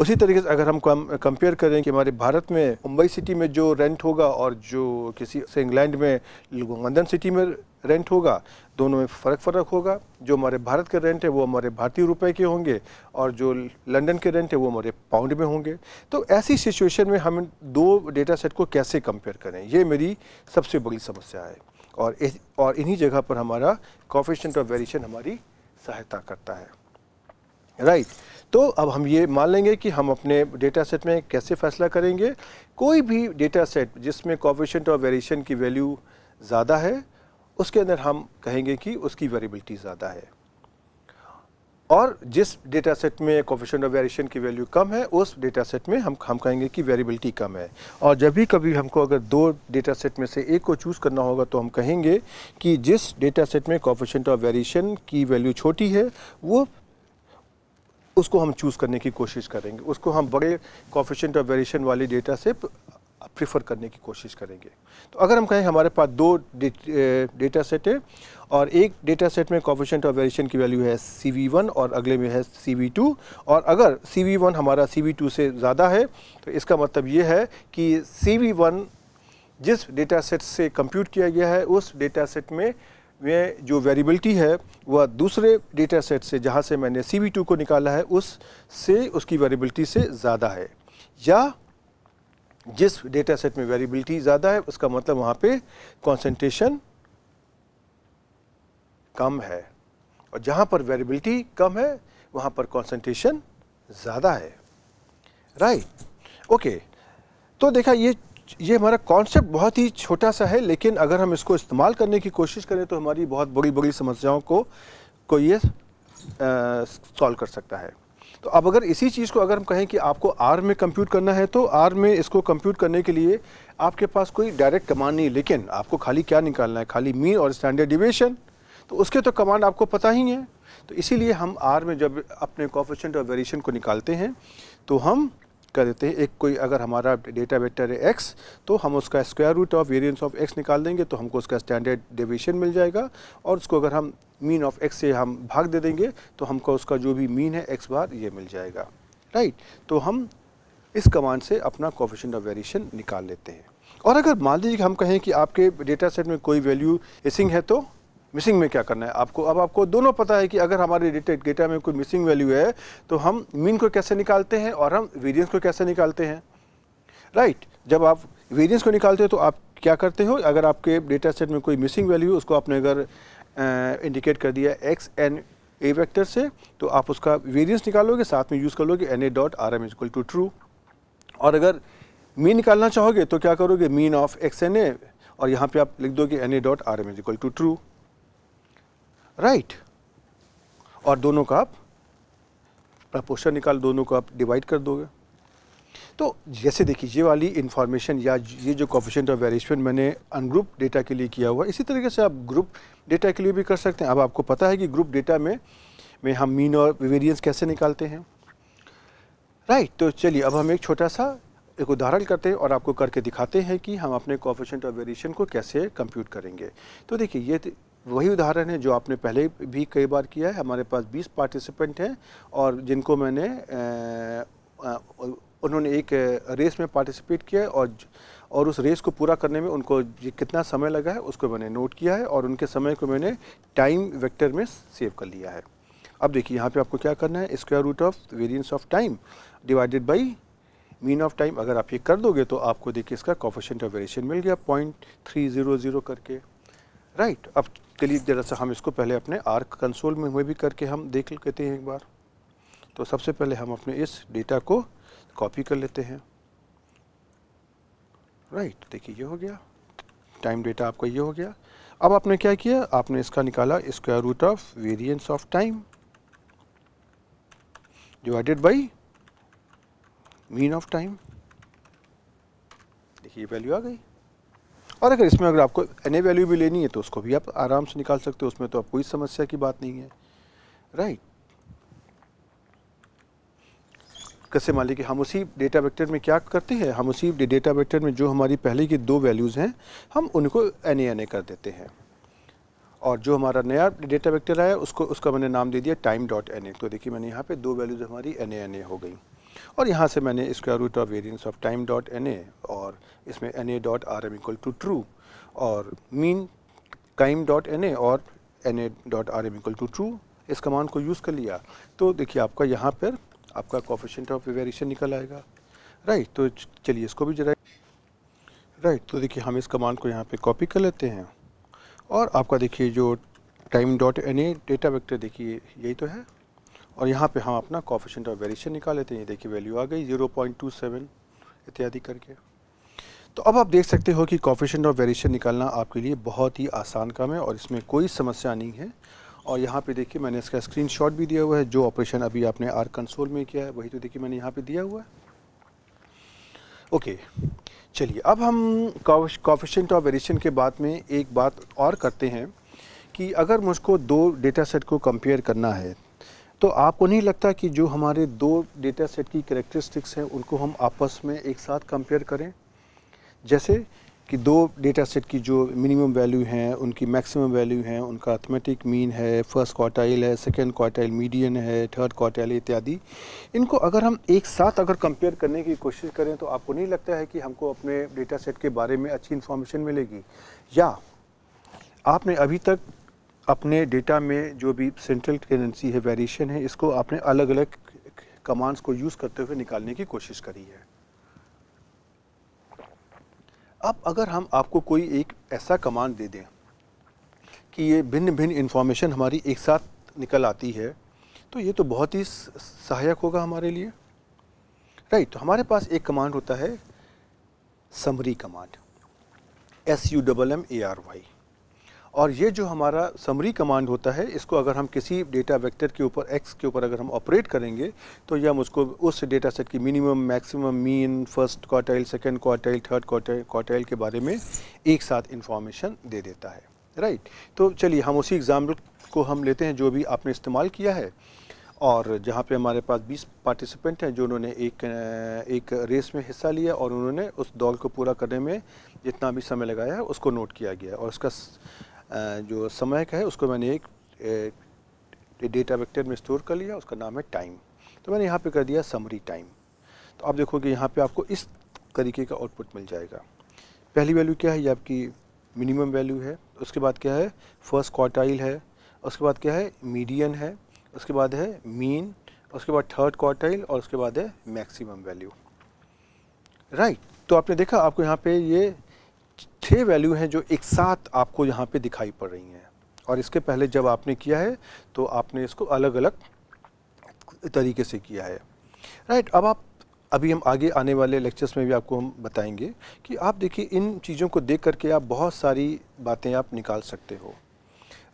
उसी तरीके से अगर हम कंपेयर करें कि हमारे भारत में मुंबई सिटी में जो रेंट होगा और जो किसी से इंग्लैंड में लंदन सिटी में रेंट होगा दोनों में फ़र्क फ़र्क होगा जो हमारे भारत के रेंट है वो हमारे भारतीय रुपए के होंगे और जो लंदन के रेंट है वो हमारे पाउंड में होंगे तो ऐसी सिचुएशन में हम दो डेटा सेट को कैसे कंपेयर करें ये मेरी सबसे बड़ी समस्या है और इस, और इन्हीं जगह पर हमारा कॉफिशेंट ऑफ वेरिएशन हमारी सहायता करता है राइट right. तो अब हम ये मान लेंगे कि हम अपने डेटा सेट में कैसे फैसला करेंगे कोई भी डेटा सेट जिसमें कॉफिशेंट और वेरिएशन की वैल्यू ज़्यादा है उसके अंदर हम कहेंगे कि उसकी वेरिएबिलिटी ज़्यादा है और जिस डेटा सेट में कोफिशेंट और वेरिएशन की वैल्यू कम है उस डेटा सेट में हम हम कहेंगे कि वेरिएबिलिटी कम है और जब भी कभी हमको अगर दो डेटा सेट में से एक को चूज़ करना होगा तो हम कहेंगे कि जिस डेटा सेट में कोफिशेंट और वेरिएशन की वैल्यू छोटी है वो उसको हम चूज़ करने की कोशिश करेंगे उसको हम बड़े कॉफिशेंट और वेरिएशन वाले डेटा से प्रिफर करने की कोशिश करेंगे तो अगर हम कहें हमारे पास दो डेटा सेट है और एक डेटा सेट में कॉफिशेंट और वेरिएशन की वैल्यू है सी वी वन और अगले में है सी वी टू और अगर सी वी वन हमारा सी वी टू से ज़्यादा है तो इसका मतलब ये है कि सी वी वन जिस डेटा सेट से कंप्यूट किया गया है उस डेटा सेट में में जो वेरिएबिलिटी है वह दूसरे डेटा सेट से जहाँ से मैंने सी को निकाला है उस से उसकी वेरिएबिलिटी से ज़्यादा है या जिस डेटा सेट में वेरिएबिलिटी ज़्यादा है उसका मतलब वहाँ पे कॉन्सेंट्रेशन कम है और जहाँ पर वेरिएबिलिटी कम है वहाँ पर कॉन्सेंट्रेशन ज़्यादा है राइट right. Okay okay. तो देखा ये ये हमारा कॉन्सेप्ट बहुत ही छोटा सा है लेकिन अगर हम इसको इस्तेमाल करने की कोशिश करें तो हमारी बहुत बड़ी बड़ी समस्याओं को को ये सॉल्व कर सकता है तो अब अगर इसी चीज़ को अगर हम कहें कि आपको आर में कंप्यूट करना है तो आर में इसको कंप्यूट करने के लिए आपके पास कोई डायरेक्ट कमांड नहीं लेकिन आपको खाली क्या निकालना है खाली मीन और स्टैंडर्ड डिवेशन तो उसके तो कमांड आपको पता ही है तो इसीलिए हम आर में जब अपने कॉफिशेंट और वेरिएशन को निकालते हैं तो हम कर देते हैं एक कोई अगर हमारा डेटा वेक्टर है एक्स तो हम उसका square root of variance of X निकाल देंगे तो हमको उसका स्टैंडर्ड डेविएशन मिल जाएगा और उसको अगर हम मीन ऑफ एक्स से हम भाग दे देंगे तो हमको उसका जो भी मीन है एक्स बार ये मिल जाएगा राइट तो हम इस कमांड से अपना कॉफिशन ऑफ वेरिएशन निकाल लेते हैं और अगर मान लीजिए हम कहें कि आपके डेटा सेट में कोई वैल्यू मिसिंग है तो मिसिंग में क्या करना है आपको अब आपको दोनों पता है कि अगर हमारे डेटा में कोई मिसिंग वैल्यू है तो हम मीन को कैसे निकालते हैं और हम वेरियंस को कैसे निकालते हैं राइट right. जब आप वेरियंस को निकालते हो तो आप क्या करते हो अगर आपके डेटा सेट में कोई मिसिंग वैल्यू है उसको आपने अगर इंडिकेट कर दिया एक्स एन ए वैक्टर से तो आप उसका वेरियंस निकालोगे साथ में यूज़ कर लोगे N A dot R M equal to true और अगर मीन निकालना चाहोगे तो क्या करोगे mean of X N A और यहाँ पे आप लिख दोगे N A dot R M equal to true right right. और दोनों का आप प्रपोशन निकाल दोनों को आप डिवाइड कर दोगे तो जैसे देखिए ये वाली इन्फॉर्मेशन या ये जो कॉफिशेंट ऑफ वेरिएशन मैंने अनग्रुप डेटा के लिए किया हुआ इसी तरीके से आप ग्रुप डेटा के लिए भी कर सकते हैं अब आपको पता है कि ग्रुप डेटा में में हम मीन और वेरिएंस कैसे निकालते हैं राइट right, तो चलिए अब हम एक छोटा सा एक उदाहरण करते हैं और आपको करके दिखाते हैं कि हम अपने कॉफिशेंट ऑफ वेरिएशन को कैसे कंप्यूट करेंगे तो देखिए ये वही उदाहरण है जो आपने पहले भी कई बार किया है हमारे पास 20 पार्टिसिपेंट हैं और जिनको मैंने उन्होंने एक रेस में पार्टिसिपेट किया है और और उस रेस को पूरा करने में उनको कितना समय लगा है उसको मैंने नोट किया है और उनके समय को मैंने टाइम वेक्टर में सेव कर लिया है अब देखिए यहाँ पे आपको क्या करना है square root of variance of time divided by mean of time अगर आप ये कर दोगे तो आपको देखिए इसका कॉफिशेंट ऑफ वेरिएशन मिल गया पॉइंट थ्री ज़ीरो ज़ीरो करके राइट right. अब चलिए ज़रा सा हम इसको पहले अपने आर्क कंसोल में हुए भी करके हम देख लेते हैं एक बार तो सबसे पहले हम अपने इस डेटा को कॉपी कर लेते हैं राइट देखिए ये हो गया टाइम डेटा आपका ये हो गया अब आपने क्या किया आपने इसका निकाला square root of variance of time divided by mean of time देखिए वैल्यू आ गई और अगर इसमें अगर आपको एन वैल्यू भी लेनी है तो उसको भी आप आराम से निकाल सकते हो उसमें तो आप कोई समस्या की बात नहीं है राइट कैसे मान लीजिए हम उसी डेटा वेक्टर में क्या करते हैं हम उसी डेटा वेक्टर में जो हमारी पहले की दो वैल्यूज़ हैं हम उनको एन एन कर देते हैं और जो हमारा नया डेटा वेक्टर आया उसको उसका मैंने नाम दे दिया टाइम डॉट एन तो देखिए मैंने यहाँ पे दो वैल्यूज़ हमारी एन एन हो गई और यहाँ से मैंने square root of variance of time dot N A और इसमें N A dot R M equal to true और mean time dot N A और N A dot R M equal to true इस कमांड को use कर लिया तो देखिए आपका यहाँ पर आपका कॉफिशेंट ऑफ वेरिएशन निकल आएगा राइट तो चलिए इसको भी जरा राइट तो देखिए हम इस कमांड को यहाँ पे कॉपी कर लेते हैं और आपका देखिए जो time dot N A data vector देखिए यही तो है और यहाँ पे हम अपना कॉफिशेंट और वेरिएशन निकाल लेते हैं ये देखिए वैल्यू आ गई 0.27 इत्यादि करके तो अब आप देख सकते हो कि कॉफिशेंट और वेरिएशन निकालना आपके लिए बहुत ही आसान काम है और इसमें कोई समस्या नहीं है और यहाँ पे देखिए मैंने इसका स्क्रीन भी दिया हुआ है जो ऑपरेशन अभी आपने आर कंसोल में किया है वही तो देखिए मैंने यहाँ पर दिया हुआ है ओके चलिए अब हम कॉफिशेंट और वेरिएशन के बाद में एक बात और करते हैं कि अगर मुझको दो डेटा सेट को कंपेयर करना है तो आपको नहीं लगता कि जो हमारे दो डेटा सेट की करेक्टरिस्टिक्स हैं उनको हम आपस में एक साथ कंपेयर करें जैसे कि दो डेटा सेट की जो मिनिमम वैल्यू हैं उनकी मैक्सिमम वैल्यू हैं उनका अथमेटिक मीन है फर्स्ट क्वार्टाइल है सेकेंड क्वार्टाइल मीडियन है थर्ड क्वार्टाइल इत्यादि इनको अगर हम एक साथ अगर कंपेयर करने की कोशिश करें तो आपको नहीं लगता है कि हमको अपने डेटा सेट के बारे में अच्छी इन्फॉर्मेशन मिलेगी या आपने अभी तक अपने डेटा में जो भी सेंट्रल टेंडेंसी है वेरिएशन है इसको आपने अलग अलग कमांड्स को यूज़ करते हुए निकालने की कोशिश करी है अब अगर हम आपको कोई एक ऐसा कमांड दे दें कि ये भिन्न भिन्न इन्फॉर्मेशन हमारी एक साथ निकल आती है तो ये तो बहुत ही सहायक होगा हमारे लिए राइट तो हमारे पास एक कमांड होता है summary command S U double M A R Y और ये जो हमारा समरी कमांड होता है इसको अगर हम किसी डेटा वेक्टर के ऊपर एक्स के ऊपर अगर हम ऑपरेट करेंगे तो ये हम उसको उस डेटा सेट की minimum maximum mean first quartile second quartile third quartile के बारे में एक साथ इन्फॉर्मेशन दे देता है राइट right. तो चलिए हम उसी एग्ज़ाम्पल को हम लेते हैं जो भी आपने इस्तेमाल किया है और जहाँ पे हमारे पास 20 पार्टिसिपेंट हैं जो उन्होंने एक एक रेस में हिस्सा लिया और उन्होंने उस दौड़ को पूरा करने में जितना भी समय लगाया है उसको नोट किया गया और उसका जो समय का है उसको मैंने एक डेटा वेक्टर में स्टोर कर लिया उसका नाम है टाइम तो मैंने यहाँ पे कर दिया समरी टाइम तो आप देखोगे यहाँ पे आपको इस तरीके का आउटपुट मिल जाएगा पहली वैल्यू क्या है ये आपकी मिनिमम वैल्यू है उसके बाद क्या है फर्स्ट क्वार्टाइल है उसके बाद क्या है मीडियन है उसके बाद है मीन उसके बाद थर्ड क्वार्टाइल और उसके बाद है मैक्सिमम वैल्यू राइट तो आपने देखा आपको यहाँ पे ये छः वैल्यू हैं जो एक साथ आपको यहाँ पे दिखाई पड़ रही हैं और इसके पहले जब आपने किया है तो आपने इसको अलग अलग तरीके से किया है राइट अब आप अभी हम आगे आने वाले लेक्चर्स में भी आपको हम बताएंगे कि आप देखिए इन चीज़ों को देख करके आप बहुत सारी बातें आप निकाल सकते हो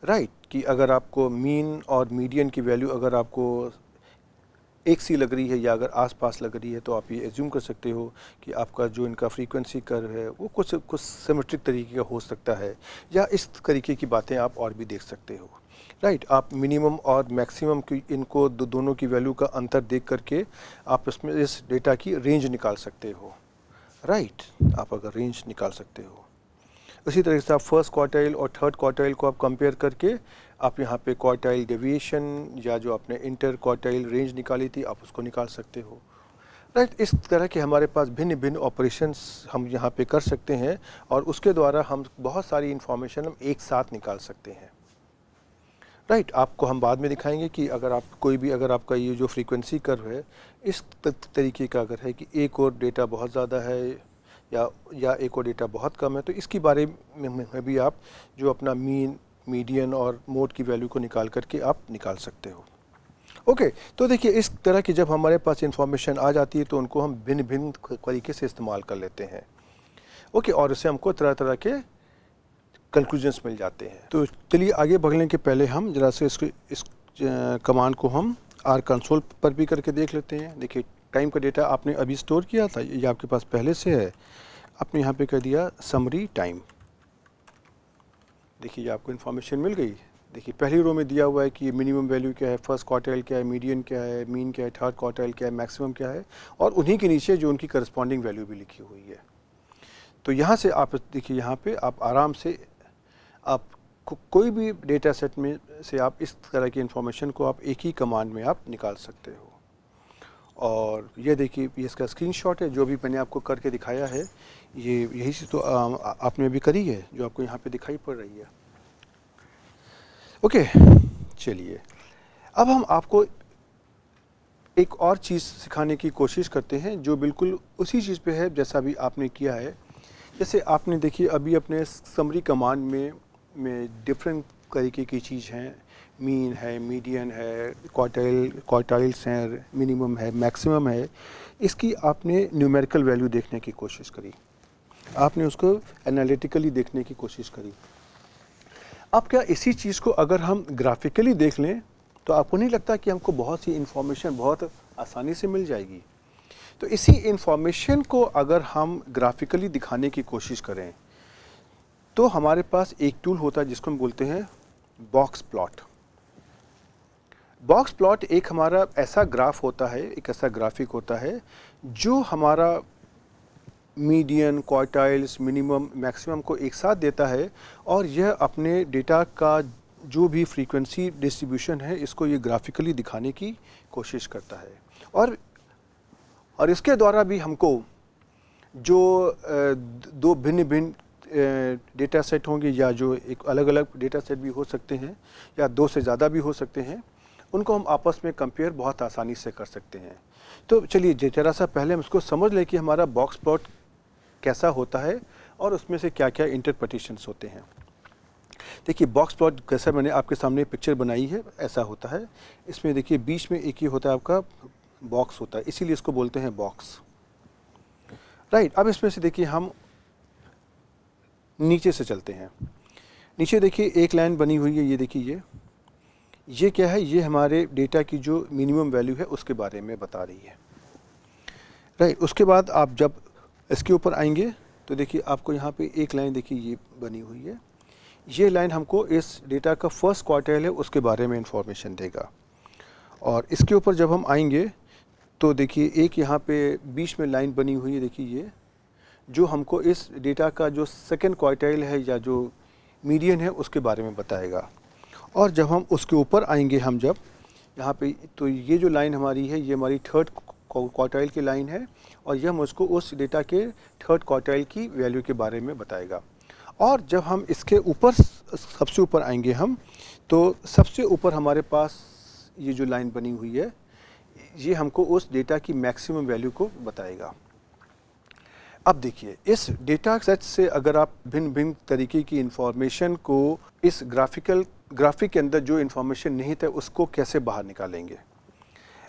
राइट right, कि अगर आपको मीन और मीडियन की वैल्यू अगर आपको एक सी लग रही है या अगर आसपास लग रही है तो आप ये एज्यूम कर सकते हो कि आपका जो इनका फ्रीक्वेंसी कर है वो कुछ कुछ सिमेट्रिक तरीके का हो सकता है या इस तरीके की बातें आप और भी देख सकते हो राइट right, आप मिनिमम और मैक्सिमम की इनको दो, दोनों की वैल्यू का अंतर देख करके आप इसमें इस डेटा की रेंज निकाल सकते हो राइट right, आप अगर रेंज निकाल सकते हो उसी तरीके से आप फर्स्ट क्वार्टाइल और थर्ड क्वार्टाइल को आप कंपेयर करके आप यहाँ पे क्वार्टाइल डेविएशन या जो आपने इंटर क्वार्टाइल रेंज निकाली थी आप उसको निकाल सकते हो राइट इस तरह के हमारे पास भिन्न भिन्न ऑपरेशंस हम यहाँ पे कर सकते हैं और उसके द्वारा हम बहुत सारी इन्फॉर्मेशन हम एक साथ निकाल सकते हैं राइट right, आपको हम बाद में दिखाएंगे कि अगर आप कोई भी अगर आपका ये जो फ्रीक्वेंसी कर्व है इस तरीके का अगर है कि एक और डेटा बहुत ज़्यादा है या या एको डेटा बहुत कम है तो इसके बारे में भी आप जो अपना मीन मीडियन और मोड की वैल्यू को निकाल करके आप निकाल सकते हो ओके okay, तो देखिए इस तरह की जब हमारे पास इंफॉर्मेशन आ जाती है तो उनको हम भिन्न भिन्न तरीके से इस्तेमाल कर लेते हैं ओके okay, और इससे हमको तरह तरह के कंक्लूजन्स मिल जाते हैं तो चलिए आगे बढ़ने के पहले हम जरा से इस, इस कमांड को हम आर कंसोल पर भी करके देख लेते हैं देखिए टाइम का डेटा आपने अभी स्टोर किया था ये आपके पास पहले से है आपने यहाँ पे कर दिया समरी टाइम देखिए आपको इन्फॉर्मेशन मिल गई देखिए पहली रो में दिया हुआ है कि मिनिमम वैल्यू क्या है फर्स्ट क्वार्टर क्या है मीडियम क्या है मीन क्या है थर्ड क्वार्टर क्या है मैक्सिमम क्या है और उन्हीं के नीचे जो उनकी करस्पॉन्डिंग वैल्यू भी लिखी हुई है तो यहाँ से आप देखिए यहाँ पर आप आराम से आप को, कोई भी डेटा सेट में से आप इस तरह की इन्फॉर्मेशन को आप एक ही कमांड में आप निकाल सकते हो और ये देखिए ये इसका स्क्रीनशॉट है जो भी मैंने आपको करके दिखाया है ये यही चीज़ तो आ, आपने अभी करी है जो आपको यहाँ पे दिखाई पड़ रही है ओके चलिए अब हम आपको एक और चीज़ सिखाने की कोशिश करते हैं जो बिल्कुल उसी चीज़ पे है जैसा भी आपने किया है जैसे आपने देखिए अभी अपने समरी कमांड में में डिफरेंट तरीके की चीज़ हैं मीन है मीडियन है क्वार्टाइल क्वार्टाइल्स हैं मिनिमम है मैक्सिमम है इसकी आपने न्यूमेरिकल वैल्यू देखने की कोशिश करी आपने उसको एनालिटिकली देखने की कोशिश करी अब क्या इसी चीज़ को अगर हम ग्राफिकली देख लें तो आपको नहीं लगता कि हमको बहुत सी इन्फॉर्मेशन बहुत आसानी से मिल जाएगी तो इसी इन्फॉर्मेशन को अगर हम ग्राफिकली दिखाने की कोशिश करें तो हमारे पास एक टूल होता है जिसको हम बोलते हैं बॉक्स प्लॉट बॉक्स प्लॉट एक हमारा ऐसा ग्राफ होता है एक ऐसा ग्राफिक होता है जो हमारा मीडियन क्वार्टाइल्स मिनिमम मैक्सिमम को एक साथ देता है और यह अपने डेटा का जो भी फ्रीक्वेंसी डिस्ट्रीब्यूशन है इसको ये ग्राफिकली दिखाने की कोशिश करता है और और इसके द्वारा भी हमको जो दो भिन्न भिन्न डेटा सेट होंगे या जो एक अलग अलग डेटा सेट भी हो सकते हैं या दो से ज़्यादा भी हो सकते हैं उनको हम आपस में कंपेयर बहुत आसानी से कर सकते हैं तो चलिए जरा सा पहले हम उसको समझ लें कि हमारा बॉक्स प्लॉट कैसा होता है और उसमें से क्या क्या इंटरप्रटेशंस होते हैं देखिए बॉक्स प्लॉट जैसा मैंने आपके सामने पिक्चर बनाई है ऐसा होता है इसमें देखिए बीच में एक ही होता है आपका बॉक्स होता है इसीलिए इसको बोलते हैं बॉक्स राइट अब इसमें से देखिए हम नीचे से चलते हैं नीचे देखिए एक लाइन बनी हुई है ये देखिए ये ये क्या है ये हमारे डेटा की जो मिनिमम वैल्यू है उसके बारे में बता रही है राइट उसके बाद आप जब इसके ऊपर आएंगे तो देखिए आपको यहाँ पे एक लाइन देखिए ये बनी हुई है ये लाइन हमको इस डेटा का फर्स्ट क्वार्टल है उसके बारे में इंफॉर्मेशन देगा और इसके ऊपर जब हम आएंगे तो देखिए एक यहाँ पे बीच में लाइन बनी हुई है देखिए ये जो हमको इस डेटा का जो सेकेंड क्वार्टल है या जो मीडियन है उसके बारे में बताएगा और जब हम उसके ऊपर आएंगे हम जब यहाँ पे तो ये जो लाइन हमारी है ये हमारी थर्ड क्वार्टाइल की लाइन है और यह उसको उस डेटा के थर्ड क्वार्टाइल की वैल्यू के बारे में बताएगा और जब हम इसके ऊपर सबसे ऊपर आएंगे हम तो सबसे ऊपर हमारे पास ये जो लाइन बनी हुई है ये हमको उस डेटा की मैक्सिमम वैल्यू को बताएगा अब देखिए इस डेटा सेट से अगर आप भिन्न भिन्न तरीके की इंफॉर्मेशन को इस ग्राफिकल ग्राफिक के अंदर जो इन्फॉर्मेशन निहित है उसको कैसे बाहर निकालेंगे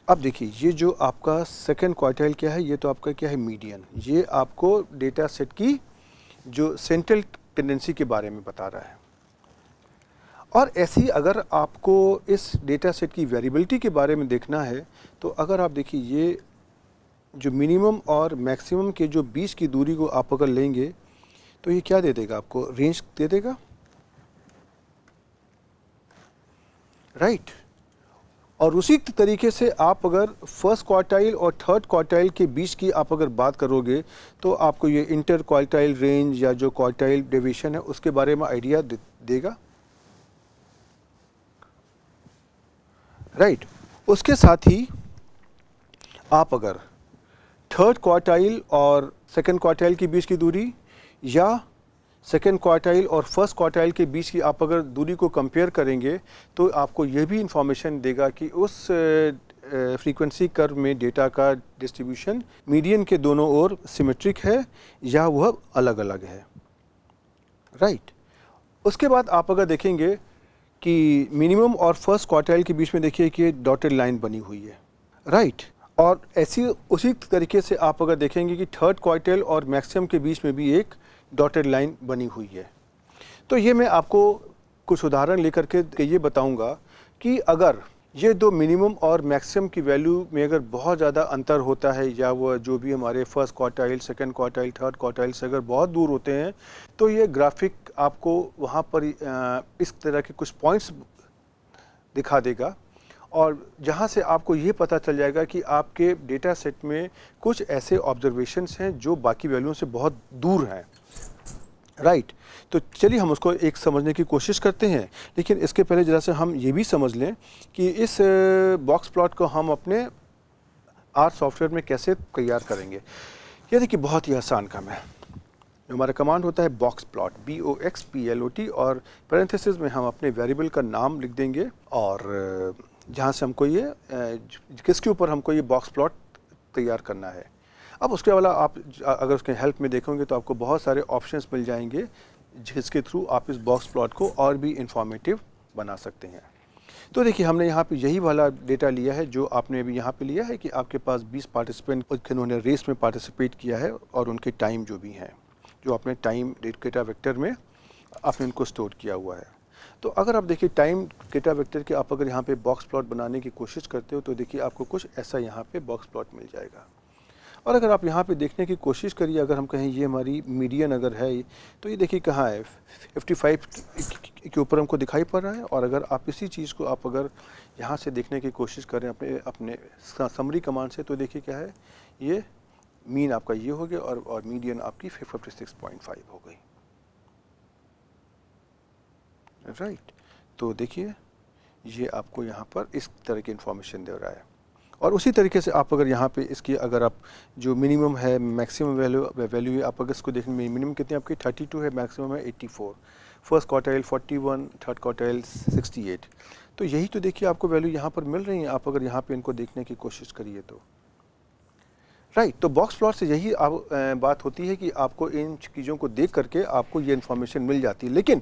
अब देखिए ये जो आपका सेकेंड क्वार्टाइल क्या है ये तो आपका क्या है मीडियन ये आपको डेटा सेट की जो सेंट्रल टेंडेंसी के बारे में बता रहा है और ऐसी अगर आपको इस डेटा सेट की वेरिएबिलिटी के बारे में देखना है तो अगर आप देखिए ये जो मिनिमम और मैक्सिमम के जो बीच की दूरी को आप अगर लेंगे तो ये क्या दे देगा आपको रेंज दे देगा राइट right? और उसी तरीके से आप अगर फर्स्ट क्वार्टाइल और थर्ड क्वार्टाइल के बीच की आप अगर बात करोगे तो आपको ये इंटर क्वार्टाइल रेंज या जो क्वार्टाइल डिविशन है उसके बारे में आइडिया दे, देगा राइट right. उसके साथ ही आप अगर थर्ड क्वार्टाइल और सेकेंड क्वार्टाइल के बीच की दूरी या सेकेंड क्वार्टाइल और फर्स्ट क्वार्टाइल के बीच की आप अगर दूरी को कंपेयर करेंगे तो आपको यह भी इंफॉर्मेशन देगा कि उस फ्रीक्वेंसी कर्व में डेटा का डिस्ट्रीब्यूशन मीडियन के दोनों ओर सिमेट्रिक है या वह अलग अलग है राइट right. उसके बाद आप अगर देखेंगे कि मिनिमम और फर्स्ट क्वार्टाइल के बीच में देखिए कि डॉटेड लाइन बनी हुई है राइट right. और ऐसी उसी तरीके से आप अगर देखेंगे कि थर्ड क्वार्टाइल और मैक्सिमम के बीच में भी एक डॉटेड लाइन बनी हुई है तो ये मैं आपको कुछ उदाहरण लेकर के, ये बताऊंगा कि अगर ये दो मिनिमम और मैक्सिमम की वैल्यू में अगर बहुत ज़्यादा अंतर होता है या वो जो भी हमारे first quartile second quartile third quartile से अगर बहुत दूर होते हैं तो ये ग्राफिक आपको वहाँ पर इस तरह के कुछ पॉइंट्स दिखा देगा और जहाँ से आपको ये पता चल जाएगा कि आपके डेटा सेट में कुछ ऐसे ऑब्जर्वेशंस हैं जो बाकी वैल्यूओं से बहुत दूर हैं राइट तो चलिए हम उसको एक समझने की कोशिश करते हैं लेकिन इसके पहले ज़रा से हम ये भी समझ लें कि इस बॉक्स प्लॉट को हम अपने आर सॉफ्टवेयर में कैसे तैयार करेंगे ये देखिए बहुत ही आसान काम है हमारा कमांड होता है box plot B O X P L O T और पैरेंथेसिस में हम अपने वेरिएबल का नाम लिख देंगे और जहाँ से हमको ये किसके ऊपर हमको ये बॉक्स प्लॉट तैयार करना है अब उसके अलावा आप अगर उसके हेल्प में देखोगे तो आपको बहुत सारे ऑप्शंस मिल जाएंगे जिसके थ्रू आप इस बॉक्स प्लॉट को और भी इंफॉर्मेटिव बना सकते हैं तो देखिए हमने यहाँ पे यही वाला डेटा लिया है जो आपने अभी यहाँ पे लिया है कि आपके पास 20 पार्टिसिपेंट जिन्होंने रेस में पार्टिसिपेट किया है और उनके टाइम जो भी हैं जो आपने टाइम डेटा वेक्टर में आपने उनको स्टोर किया हुआ है तो अगर आप देखिए टाइम डेटा वेक्टर के आप अगर यहाँ पे बॉक्स प्लॉट बनाने की कोशिश करते हो तो देखिए आपको कुछ ऐसा यहाँ पे बॉक्स प्लॉट मिल जाएगा और अगर आप यहाँ पे देखने की कोशिश करिए अगर हम कहें ये हमारी मीडियन अगर है तो ये देखिए कहाँ है फिफ्टी फाइव के ऊपर हमको दिखाई पड़ रहा है और अगर आप इसी चीज़ को आप अगर यहाँ से देखने की कोशिश करें अपने अपने समरी कमांड से तो देखिए क्या है ये मीन आपका ये हो गया और, और मीडियन आपकी फिफ्टी सिक्स पॉइंट फाइव हो गई राइट right. तो देखिए ये आपको यहाँ पर इस तरह की इन्फॉर्मेशन दे रहा है और उसी तरीके से आप अगर यहाँ पे इसकी अगर आप जो मिनिमम है मैक्सिमम वैल्यू वैल्यू है आप अगर इसको देखें मिनिमम कितनी आपकी 32 है मैक्सिमम है 84 फर्स्ट क्वार्टाइल 41 थर्ड क्वार्टाइल 68 तो यही तो देखिए आपको वैल्यू यहाँ पर मिल रही है आप अगर यहाँ पर इनको देखने की कोशिश करिए तो राइट right, तो बॉक्स प्लॉट से यही आप बात होती है कि आपको इन चीज़ों को देख करके आपको ये इन्फॉर्मेशन मिल जाती है लेकिन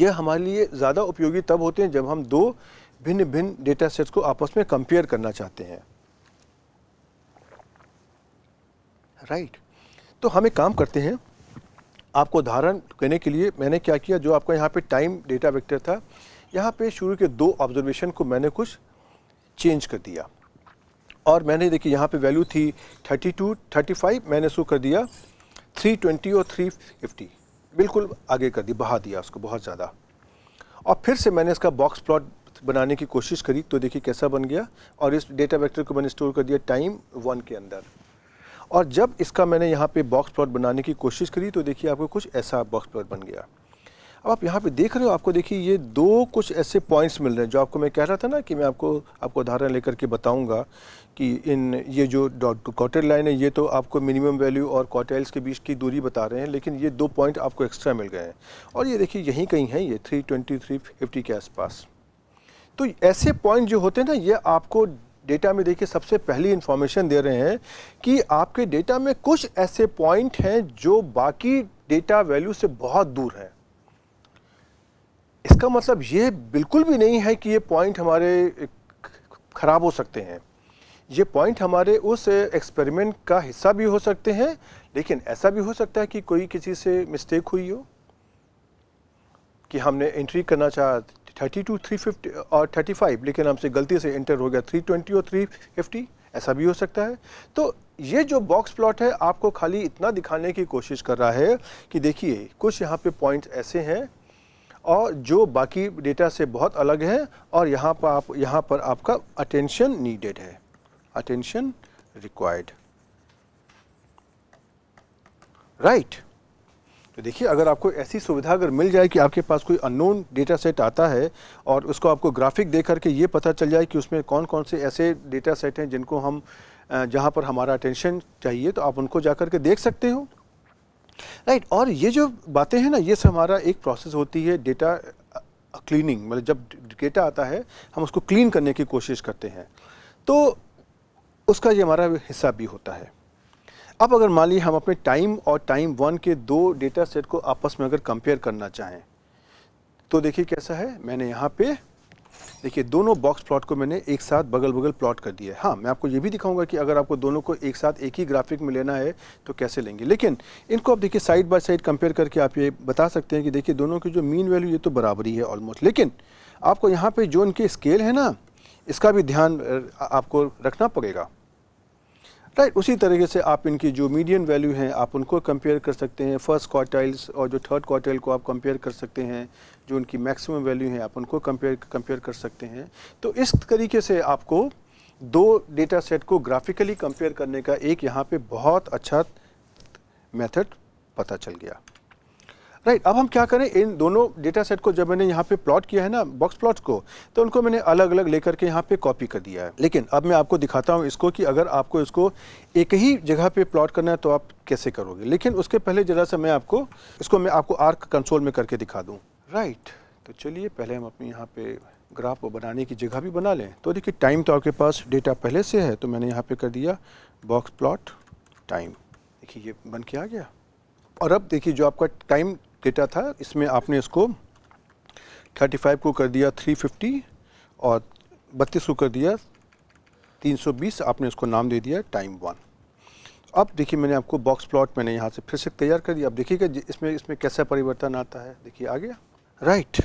यह हमारे लिए ज़्यादा उपयोगी तब होते हैं जब हम दो भिन्न भिन्न डेटा सेट्स को आपस में कंपेयर करना चाहते हैं राइट right. तो हम एक काम करते हैं आपको उदाहरण कहने के लिए मैंने क्या किया जो आपका यहाँ पे टाइम डेटा वेक्टर था यहाँ पे शुरू के दो ऑब्जर्वेशन को मैंने कुछ चेंज कर दिया और मैंने देखिए यहाँ पे वैल्यू थी 32, 35 मैंने उसको कर दिया 320 और 350 बिल्कुल आगे कर दी बहा दिया उसको बहुत ज़्यादा और फिर से मैंने इसका बॉक्स प्लॉट बनाने की कोशिश करी तो देखिए कैसा बन गया और इस डेटा वेक्टर को मैंने स्टोर कर दिया टाइम वन के अंदर और जब इसका मैंने यहाँ पे बॉक्स प्लॉट बनाने की कोशिश करी तो देखिए आपको कुछ ऐसा बॉक्स प्लॉट बन गया अब आप यहाँ पे देख रहे हो आपको देखिए ये दो कुछ ऐसे पॉइंट्स मिल रहे हैं जो आपको मैं कह रहा था ना कि मैं आपको आपको उदाहरण लेकर के बताऊंगा कि इन ये जो डॉट कॉटेड लाइन है ये तो आपको मिनिमम वैल्यू और कॉटेल्स के बीच की दूरी बता रहे हैं लेकिन ये दो पॉइंट आपको एक्स्ट्रा मिल गए हैं और ये देखिए यहीं कहीं हैं ये थ्री ट्वेंटी थ्री फिफ्टी के आसपास तो ऐसे पॉइंट जो होते हैं ना ये आपको डेटा में देखिए सबसे पहली इन्फॉर्मेशन दे रहे हैं कि आपके डेटा में कुछ ऐसे पॉइंट हैं जो बाकी डेटा वैल्यू से बहुत दूर हैं इसका मतलब ये बिल्कुल भी नहीं है कि ये पॉइंट हमारे ख़राब हो सकते हैं ये पॉइंट हमारे उस एक्सपेरिमेंट का हिस्सा भी हो सकते हैं लेकिन ऐसा भी हो सकता है कि कोई किसी से मिस्टेक हुई हो कि हमने एंट्री करना चाह थर्टी टू थ्री फिफ्टी और थर्टी फाइव लेकिन हमसे गलती से इंटर हो गया थ्री ट्वेंटी और थ्री फिफ्टी ऐसा भी हो सकता है तो ये जो बॉक्स प्लॉट है आपको खाली इतना दिखाने की कोशिश कर रहा है कि देखिए कुछ यहाँ पे पॉइंट्स ऐसे हैं और जो बाकी डेटा से बहुत अलग है और यहाँ पर आप यहाँ पर आपका अटेंशन नीडेड है अटेंशन रिक्वायर्ड राइट तो देखिए अगर आपको ऐसी सुविधा अगर मिल जाए कि आपके पास कोई अननोन डेटा सेट आता है और उसको आपको ग्राफिक देख करके ये पता चल जाए कि उसमें कौन कौन से ऐसे डेटा सेट हैं जिनको हम जहाँ पर हमारा अटेंशन चाहिए तो आप उनको जा कर के देख सकते हो राइट right, और ये जो बातें हैं ना ये सब हमारा एक प्रोसेस होती है डेटा क्लीनिंग मतलब जब डेटा आता है हम उसको क्लीन करने की कोशिश करते हैं तो उसका ये हमारा हिस्सा भी होता है अब अगर मान ली हम अपने टाइम और टाइम वन के दो डेटा सेट को आपस में अगर कंपेयर करना चाहें तो देखिए कैसा है मैंने यहाँ पे देखिए दोनों बॉक्स प्लॉट को मैंने एक साथ बगल बगल प्लॉट कर दिया है हाँ मैं आपको ये भी दिखाऊंगा कि अगर आपको दोनों को एक साथ एक ही ग्राफिक में लेना है तो कैसे लेंगे लेकिन इनको आप देखिए साइड बाय साइड कंपेयर करके आप ये बता सकते हैं कि देखिए दोनों की जो मीन वैल्यू ये तो बराबरी है ऑलमोस्ट लेकिन आपको यहाँ पर जो इनके स्केल है ना इसका भी ध्यान आपको रखना पड़ेगा राइट right, उसी तरीके से आप इनकी जो मीडियम वैल्यू हैं आप उनको कंपेयर कर सकते हैं फर्स्ट क्वार्टाइल्स और जो थर्ड क्वार्टाइल को आप कंपेयर कर सकते हैं जो उनकी मैक्सिमम वैल्यू है आप उनको कंपेयर कंपेयर कर सकते हैं तो इस तरीके से आपको दो डेटा सेट को ग्राफिकली कंपेयर करने का एक यहाँ पे बहुत अच्छा मेथड पता चल गया राइट right, अब हम क्या करें इन दोनों डेटा सेट को जब मैंने यहाँ पे प्लॉट किया है ना बॉक्स प्लॉट को तो उनको मैंने अलग अलग लेकर के यहाँ पे कॉपी कर दिया है लेकिन अब मैं आपको दिखाता हूँ इसको कि अगर आपको इसको एक ही जगह पे प्लॉट करना है तो आप कैसे करोगे लेकिन उसके पहले ज़रा सा मैं आपको इसको मैं आपको आर्क कंसोल में करके दिखा दूँ राइट right, तो चलिए पहले हम अपने यहाँ पे ग्राफ को बनाने की जगह भी बना लें तो देखिए टाइम तो आपके पास डेटा पहले से है तो मैंने यहाँ पर कर दिया बॉक्स प्लॉट टाइम देखिए ये बन के आ गया और अब देखिए जो आपका टाइम डेटा था इसमें आपने इसको 35 को कर दिया 350 और बत्तीस को कर दिया 320 आपने इसको नाम दे दिया टाइम वन अब देखिए मैंने आपको बॉक्स प्लॉट मैंने यहाँ से फिर से तैयार कर दिया अब देखिएगा इसमें इसमें कैसा परिवर्तन आता है देखिए आ गया राइट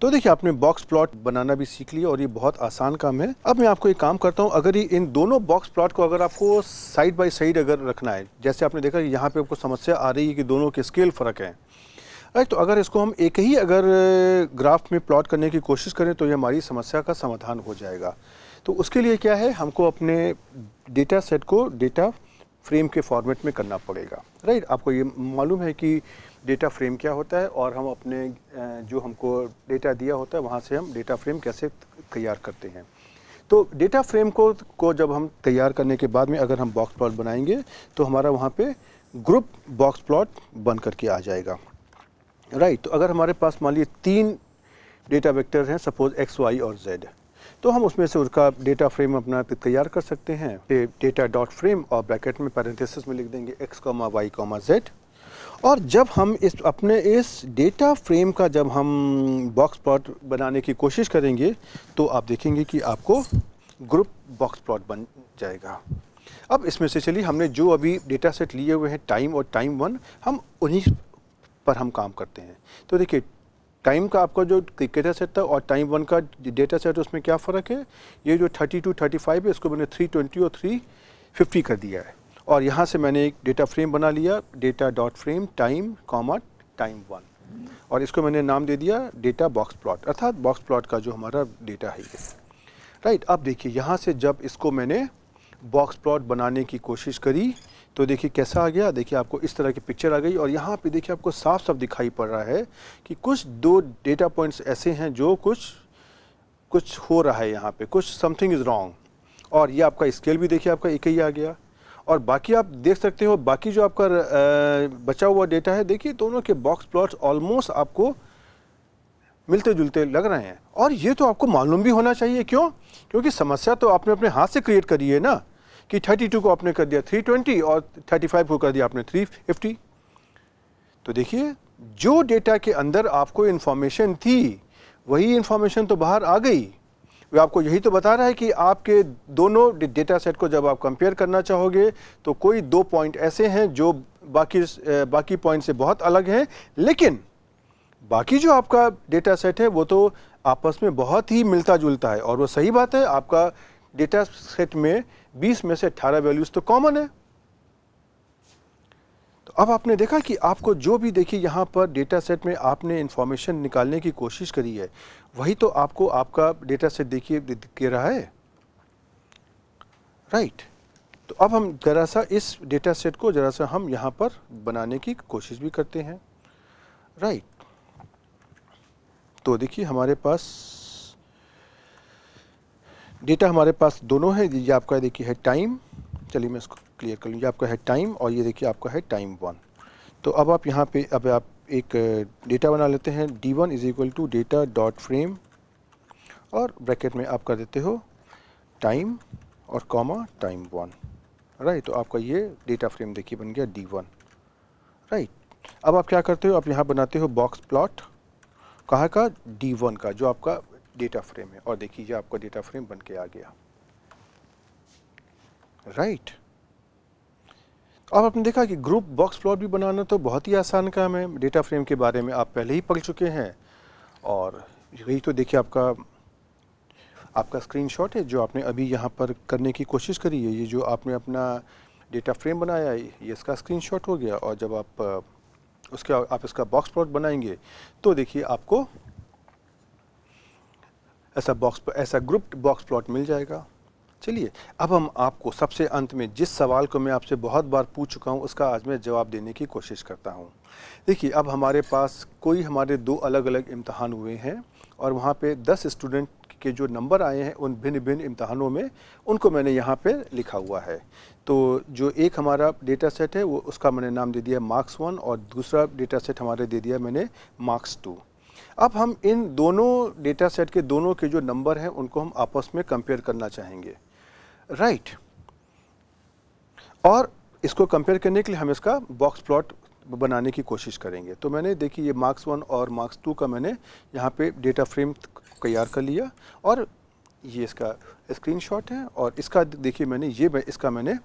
तो देखिए आपने बॉक्स प्लॉट बनाना भी सीख लिया और ये बहुत आसान काम है अब मैं आपको एक काम करता हूँ अगर ये इन दोनों बॉक्स प्लॉट को अगर आपको साइड बाय साइड अगर रखना है जैसे आपने देखा यहाँ पे आपको समस्या आ रही है कि दोनों के स्केल फ़र्क हैं राइट तो अगर इसको हम एक ही अगर ग्राफ में प्लॉट करने की कोशिश करें तो ये हमारी समस्या का समाधान हो जाएगा तो उसके लिए क्या है हमको अपने डेटा सेट को डेटा फ्रेम के फॉर्मेट में करना पड़ेगा राइट आपको ये मालूम है कि डेटा फ्रेम क्या होता है और हम अपने जो हमको डेटा दिया होता है वहाँ से हम डेटा फ्रेम कैसे तैयार करते हैं तो डेटा फ्रेम को को जब हम तैयार करने के बाद में अगर हम बॉक्स प्लॉट बनाएंगे तो हमारा वहाँ पे ग्रुप बॉक्स प्लॉट बन करके आ जाएगा राइट तो अगर हमारे पास मान लीजिए तीन डेटा वेक्टर हैं सपोज एक्स वाई और जेड तो हम उसमें से उसका डेटा फ्रेम अपना तैयार कर सकते हैं डेटा डॉट फ्रेम और ब्रैकेट में पैरेंथेसिस में लिख देंगे X comma Y comma Z और जब हम इस अपने इस डेटा फ्रेम का जब हम बॉक्स प्लॉट बनाने की कोशिश करेंगे तो आप देखेंगे कि आपको ग्रुप बॉक्स प्लॉट बन जाएगा अब इसमें से चलिए हमने जो अभी डेटा सेट लिए हुए हैं टाइम और टाइम वन हम उन्हीं पर हम काम करते हैं तो देखिए टाइम का आपका जो डेटा सेट था और टाइम वन का डेटा सेट उसमें क्या फ़र्क है ये जो थर्टी टू थर्टी फाइव है इसको मैंने थ्री ट्वेंटी और थ्री फिफ्टी कर दिया है और यहाँ से मैंने एक डेटा फ्रेम बना लिया data dot frame time comma time one और इसको मैंने नाम दे दिया डेटा बॉक्स प्लॉट अर्थात बॉक्स प्लॉट का जो हमारा डेटा है ये राइट अब देखिए यहाँ से जब इसको मैंने बॉक्स प्लॉट बनाने की कोशिश करी तो देखिए कैसा आ गया देखिए आपको इस तरह की पिक्चर आ गई और यहाँ पे देखिए आपको साफ साफ दिखाई पड़ रहा है कि कुछ दो डेटा पॉइंट्स ऐसे हैं जो कुछ कुछ हो रहा है यहाँ पे कुछ समथिंग इज़ रॉन्ग और ये आपका स्केल भी देखिए आपका एक ही आ गया और बाकी आप देख सकते हो बाकी जो आपका बचा हुआ डेटा है देखिए दोनों के बॉक्स प्लॉट्स ऑलमोस्ट आपको मिलते जुलते लग रहे हैं और ये तो आपको मालूम भी होना चाहिए क्यों क्योंकि समस्या तो आपने अपने हाथ से क्रिएट करी है ना कि 32 को आपने कर दिया 320 और 35 को कर दिया आपने 350 तो देखिए जो डेटा के अंदर आपको इन्फॉर्मेशन थी वही इन्फॉर्मेशन तो बाहर आ गई वे आपको यही तो बता रहा है कि आपके दोनों डेटा सेट को जब आप कंपेयर करना चाहोगे तो कोई दो पॉइंट ऐसे हैं जो बाकी बाकी पॉइंट से बहुत अलग हैं लेकिन बाकी जो आपका डेटा सेट है वो तो आपस में बहुत ही मिलता जुलता है और वो सही बात है आपका डेटा सेट में 20 में से 18 वैल्यूज़ तो कॉमन है तो अब आपने देखा कि आपको जो भी देखिए यहाँ पर डेटा सेट में आपने इंफॉर्मेशन निकालने की कोशिश करी है वही तो आपको आपका डेटा सेट देखिए दे रहा है राइट right. तो अब हम ज़रा सा इस डेटा सेट को ज़रा सा हम यहाँ पर बनाने की कोशिश भी करते हैं राइट right. तो देखिए हमारे पास डेटा हमारे पास दोनों है ये आपका देखिए है टाइम चलिए मैं इसको क्लियर कर लूँ ये आपका है टाइम और ये देखिए आपका है टाइम वन तो अब आप यहाँ पे अब आप एक डेटा बना लेते हैं D one is equal to data dot frame और ब्रैकेट में आप कर देते हो टाइम और कॉमा टाइम वन राइट तो आपका ये डेटा फ्रेम देखिए बन गया डी वन राइट अब आप क्या करते हो आप यहाँ बनाते हो बॉक्स प्लॉट कहाँ का डी वन का जो आपका डेटा फ्रेम है और देखिए आपका डेटा फ्रेम बन के आ गया राइट अब आपने देखा कि ग्रुप बॉक्स प्लॉट भी बनाना तो बहुत ही आसान काम है डेटा फ्रेम के बारे में आप पहले ही पढ़ चुके हैं और यही तो देखिए आपका आपका स्क्रीनशॉट है जो आपने अभी यहाँ पर करने की कोशिश करी है ये जो आपने अपना डेटा फ्रेम बनाया है ये इसका स्क्रीनशॉट हो गया और जब आप उसके आप इसका बॉक्स प्लॉट बनाएंगे तो देखिए आपको ऐसा बॉक्स ऐसा ग्रुप बॉक्स प्लॉट मिल जाएगा चलिए अब हम आपको सबसे अंत में जिस सवाल को मैं आपसे बहुत बार पूछ चुका हूँ उसका आज मैं जवाब देने की कोशिश करता हूँ देखिए अब हमारे पास कोई हमारे दो अलग अलग इम्तहान हुए हैं और वहाँ पे 10 स्टूडेंट के जो नंबर आए हैं उन भिन्न भिन्न इम्तहानों में उनको मैंने यहाँ पे लिखा हुआ है तो जो एक हमारा डेटा सेट है वो उसका मैंने नाम दे दिया मार्क्स वन और दूसरा डेटा सेट हमारे दे दिया मैंने मार्क्स टू अब हम इन दोनों डेटा सेट के दोनों के जो नंबर हैं उनको हम आपस में कंपेयर करना चाहेंगे राइट और इसको कंपेयर करने के लिए हम इसका बॉक्स प्लॉट बनाने की कोशिश करेंगे तो मैंने देखिए ये मार्क्स वन और मार्क्स टू का मैंने यहाँ पे डेटा फ्रेम तैयार कर लिया और ये इसका स्क्रीनशॉट है और इसका देखिए मैंने ये इसका मैंने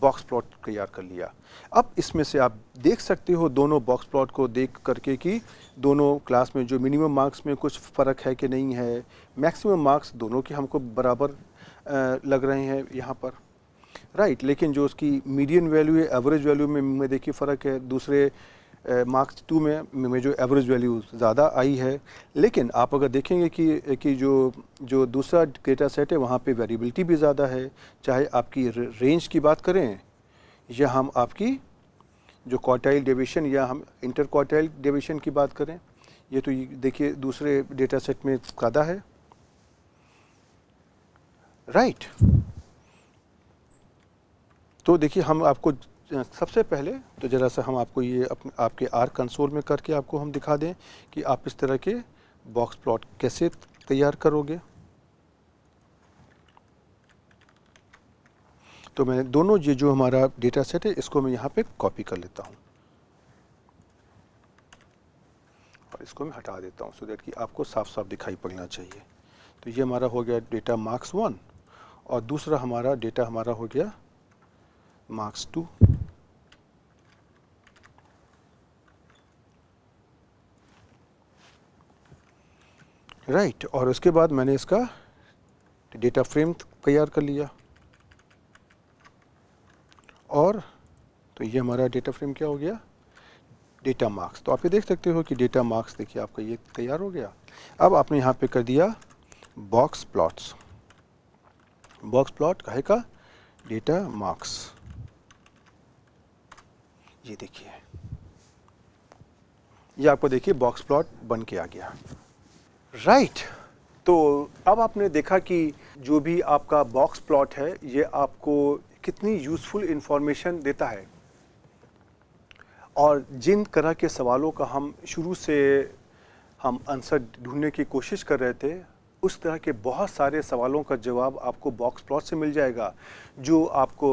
बॉक्स प्लॉट तैयार कर लिया अब इसमें से आप देख सकते हो दोनों बॉक्स प्लॉट को देख करके कि दोनों क्लास में जो मिनिमम मार्क्स में कुछ फ़र्क है कि नहीं है मैक्सिमम मार्क्स दोनों के हमको बराबर लग रहे हैं यहाँ पर राइट लेकिन जो उसकी मीडियम वैल्यू है एवरेज वैल्यू में, में देखिए फ़र्क है दूसरे मार्क्स टू में में जो एवरेज वैल्यू ज़्यादा आई है लेकिन आप अगर देखेंगे कि कि जो जो दूसरा डेटा सेट है वहाँ पे वेरिएबिलिटी भी ज़्यादा है चाहे आपकी रेंज की बात करें या हम आपकी जो क्वार्टाइल डेविशन या हम इंटर क्वार्टाइल डेविशन की बात करें ये तो देखिए दूसरे डेटा सेट में ज़्यादा है राइट right. तो देखिए हम आपको सबसे पहले तो ज़रा सा हम आपको ये अपने आपके आर कंसोल में करके आपको हम दिखा दें कि आप इस तरह के बॉक्स प्लॉट कैसे तैयार करोगे तो मैं दोनों ये जो हमारा डेटा सेट है इसको मैं यहाँ पे कॉपी कर लेता हूँ और इसको मैं हटा देता हूँ सो देट कि आपको साफ साफ दिखाई पड़ना चाहिए तो ये हमारा हो गया डेटा मार्क्स वन और दूसरा हमारा डेटा हमारा हो गया मार्क्स टू राइट right, और उसके बाद मैंने इसका डेटा फ्रेम तैयार कर लिया और तो ये हमारा डेटा फ्रेम क्या हो गया डेटा मार्क्स तो आप ये देख सकते हो कि डेटा मार्क्स देखिए आपका ये तैयार हो गया अब आपने यहाँ पे कर दिया बॉक्स प्लॉट्स बॉक्स प्लॉट कहे का डेटा मार्क्स ये देखिए ये आपको देखिए बॉक्स प्लॉट बन के आ गया राइट right. तो अब आपने देखा कि जो भी आपका बॉक्स प्लॉट है ये आपको कितनी यूज़फुल इंफॉर्मेशन देता है और जिन तरह के सवालों का हम शुरू से हम आंसर ढूंढने की कोशिश कर रहे थे उस तरह के बहुत सारे सवालों का जवाब आपको बॉक्स प्लॉट से मिल जाएगा जो आपको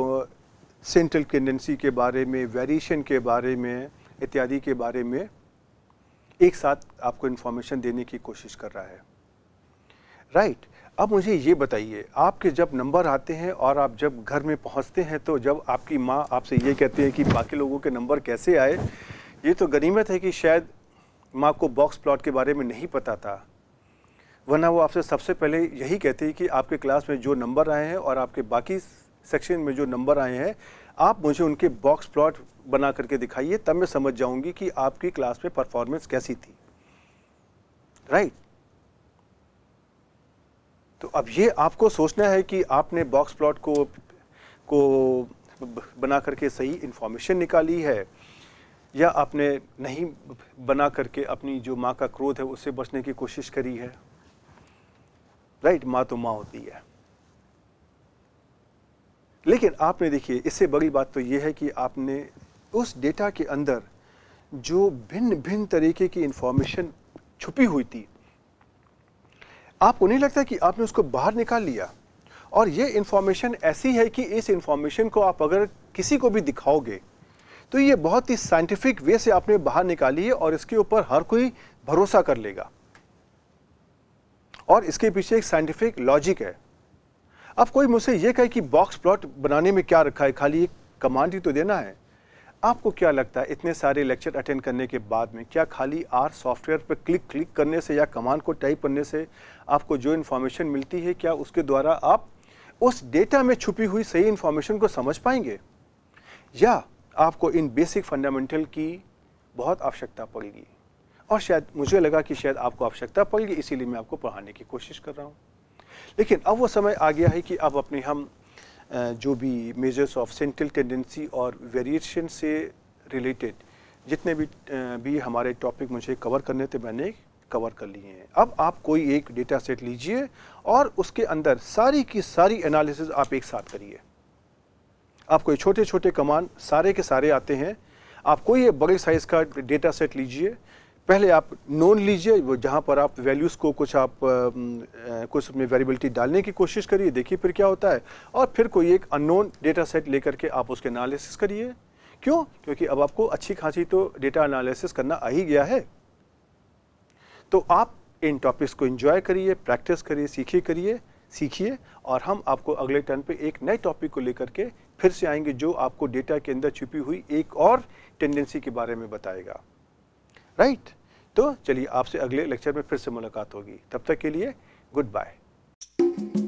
सेंट्रल टेंडेंसी के बारे में वेरिएशन के बारे में इत्यादि के बारे में एक साथ आपको इन्फॉर्मेशन देने की कोशिश कर रहा है राइट right. अब मुझे ये बताइए आपके जब नंबर आते हैं और आप जब घर में पहुंचते हैं तो जब आपकी माँ आपसे ये कहती है कि बाकी लोगों के नंबर कैसे आए ये तो गनीमत है कि शायद माँ को बॉक्स प्लॉट के बारे में नहीं पता था वरना वो आपसे सबसे पहले यही कहती है कि आपके क्लास में जो नंबर आए हैं और आपके बाकी सेक्शन में जो नंबर आए हैं आप मुझे उनके बॉक्स प्लॉट बना करके दिखाइए तब मैं समझ जाऊंगी कि आपकी क्लास में परफॉर्मेंस कैसी थी राइट right? तो अब ये आपको सोचना है कि आपने बॉक्स प्लॉट को को बना करके सही इन्फॉर्मेशन निकाली है या आपने नहीं बना करके अपनी जो माँ का क्रोध है उससे बचने की कोशिश करी है राइट माँ तो माँ होती है लेकिन आपने देखिए इससे बड़ी बात तो ये है कि आपने उस डेटा के अंदर जो भिन्न भिन्न तरीके की इंफॉर्मेशन छुपी हुई थी आपको नहीं लगता कि आपने उसको बाहर निकाल लिया और ये इन्फॉर्मेशन ऐसी है कि इस इन्फॉर्मेशन को आप अगर किसी को भी दिखाओगे तो ये बहुत ही साइंटिफिक वे से आपने बाहर निकाली है और इसके ऊपर हर कोई भरोसा कर लेगा और इसके पीछे एक साइंटिफिक लॉजिक है अब कोई मुझसे ये कहे कि बॉक्स प्लॉट बनाने में क्या रखा है खाली एक कमांड ही तो देना है आपको क्या लगता है इतने सारे लेक्चर अटेंड करने के बाद में क्या खाली आर सॉफ्टवेयर पर क्लिक क्लिक करने से या कमांड को टाइप करने से आपको जो इन्फॉर्मेशन मिलती है क्या उसके द्वारा आप उस डेटा में छुपी हुई सही इन्फॉर्मेशन को समझ पाएंगे या आपको इन बेसिक फंडामेंटल की बहुत आवश्यकता पड़ेगी और शायद मुझे लगा कि शायद आपको आवश्यकता पड़ेगी इसीलिए मैं आपको पढ़ाने की कोशिश कर रहा हूँ लेकिन अब वो समय आ गया है कि अब अपने हम जो भी मेजर्स ऑफ सेंट्रल टेंडेंसी और वेरिएशन से रिलेटेड जितने भी भी हमारे टॉपिक मुझे कवर करने थे मैंने कवर कर लिए हैं अब आप कोई एक डेटा सेट लीजिए और उसके अंदर सारी की सारी एनालिसिस आप एक साथ करिए आपको कोई छोटे छोटे कमान सारे के सारे आते हैं आप कोई बड़े साइज़ का डेटा सेट लीजिए पहले आप नोन लीजिए वो जहाँ पर आप वैल्यूज़ को कुछ आप कुछ में वेरिएबिलिटी डालने की कोशिश करिए देखिए फिर क्या होता है और फिर कोई एक अननोन डेटा सेट लेकर के आप उसके एनालिसिस करिए क्यों क्योंकि अब आपको अच्छी खासी तो डेटा एनालिसिस करना आ ही गया है तो आप इन टॉपिक्स को इन्जॉय करिए प्रैक्टिस करिए सीखिए करिए सीखिए और हम आपको अगले टर्न पर एक नए टॉपिक को लेकर के फिर से आएंगे जो आपको डेटा के अंदर छुपी हुई एक और टेंडेंसी के बारे में बताएगा राइट तो चलिए आपसे अगले लेक्चर में फिर से मुलाकात होगी तब तक के लिए गुड बाय